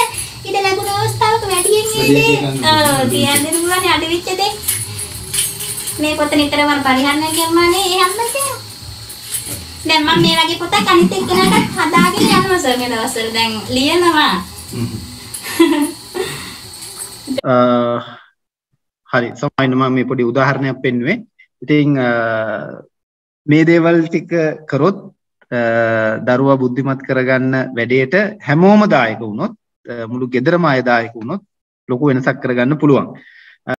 Speaker 4: ඉඳ ලැබුණ අවස්ථාවක වැඩියෙන් මේ දේ තියන්න පුළුවන් අඩුවිච්ච දේ. මේ පොත නිතරම පරිහරණය කරනවානේ ඒ හැමතිස්සෙම. දැන් මම මේ වගේ පොතක් අනිත් එක්කනට හදාගෙන යනවා සර් මේ දවස්වල දැන් ලියනවා.
Speaker 1: හරි සමයිනම මේ පොඩි උදාහරණයක් පෙන්නුවේ ඉතින් මේ දේවල් ටික කරොත් දරුවා බුද්ධිමත් කරගන්න වැඩේට හැමෝම දායක වුණොත් මුළු ගෙදරම අය දායක වුණොත් ලොකු වෙනසක් කරගන්න
Speaker 2: පුළුවන්.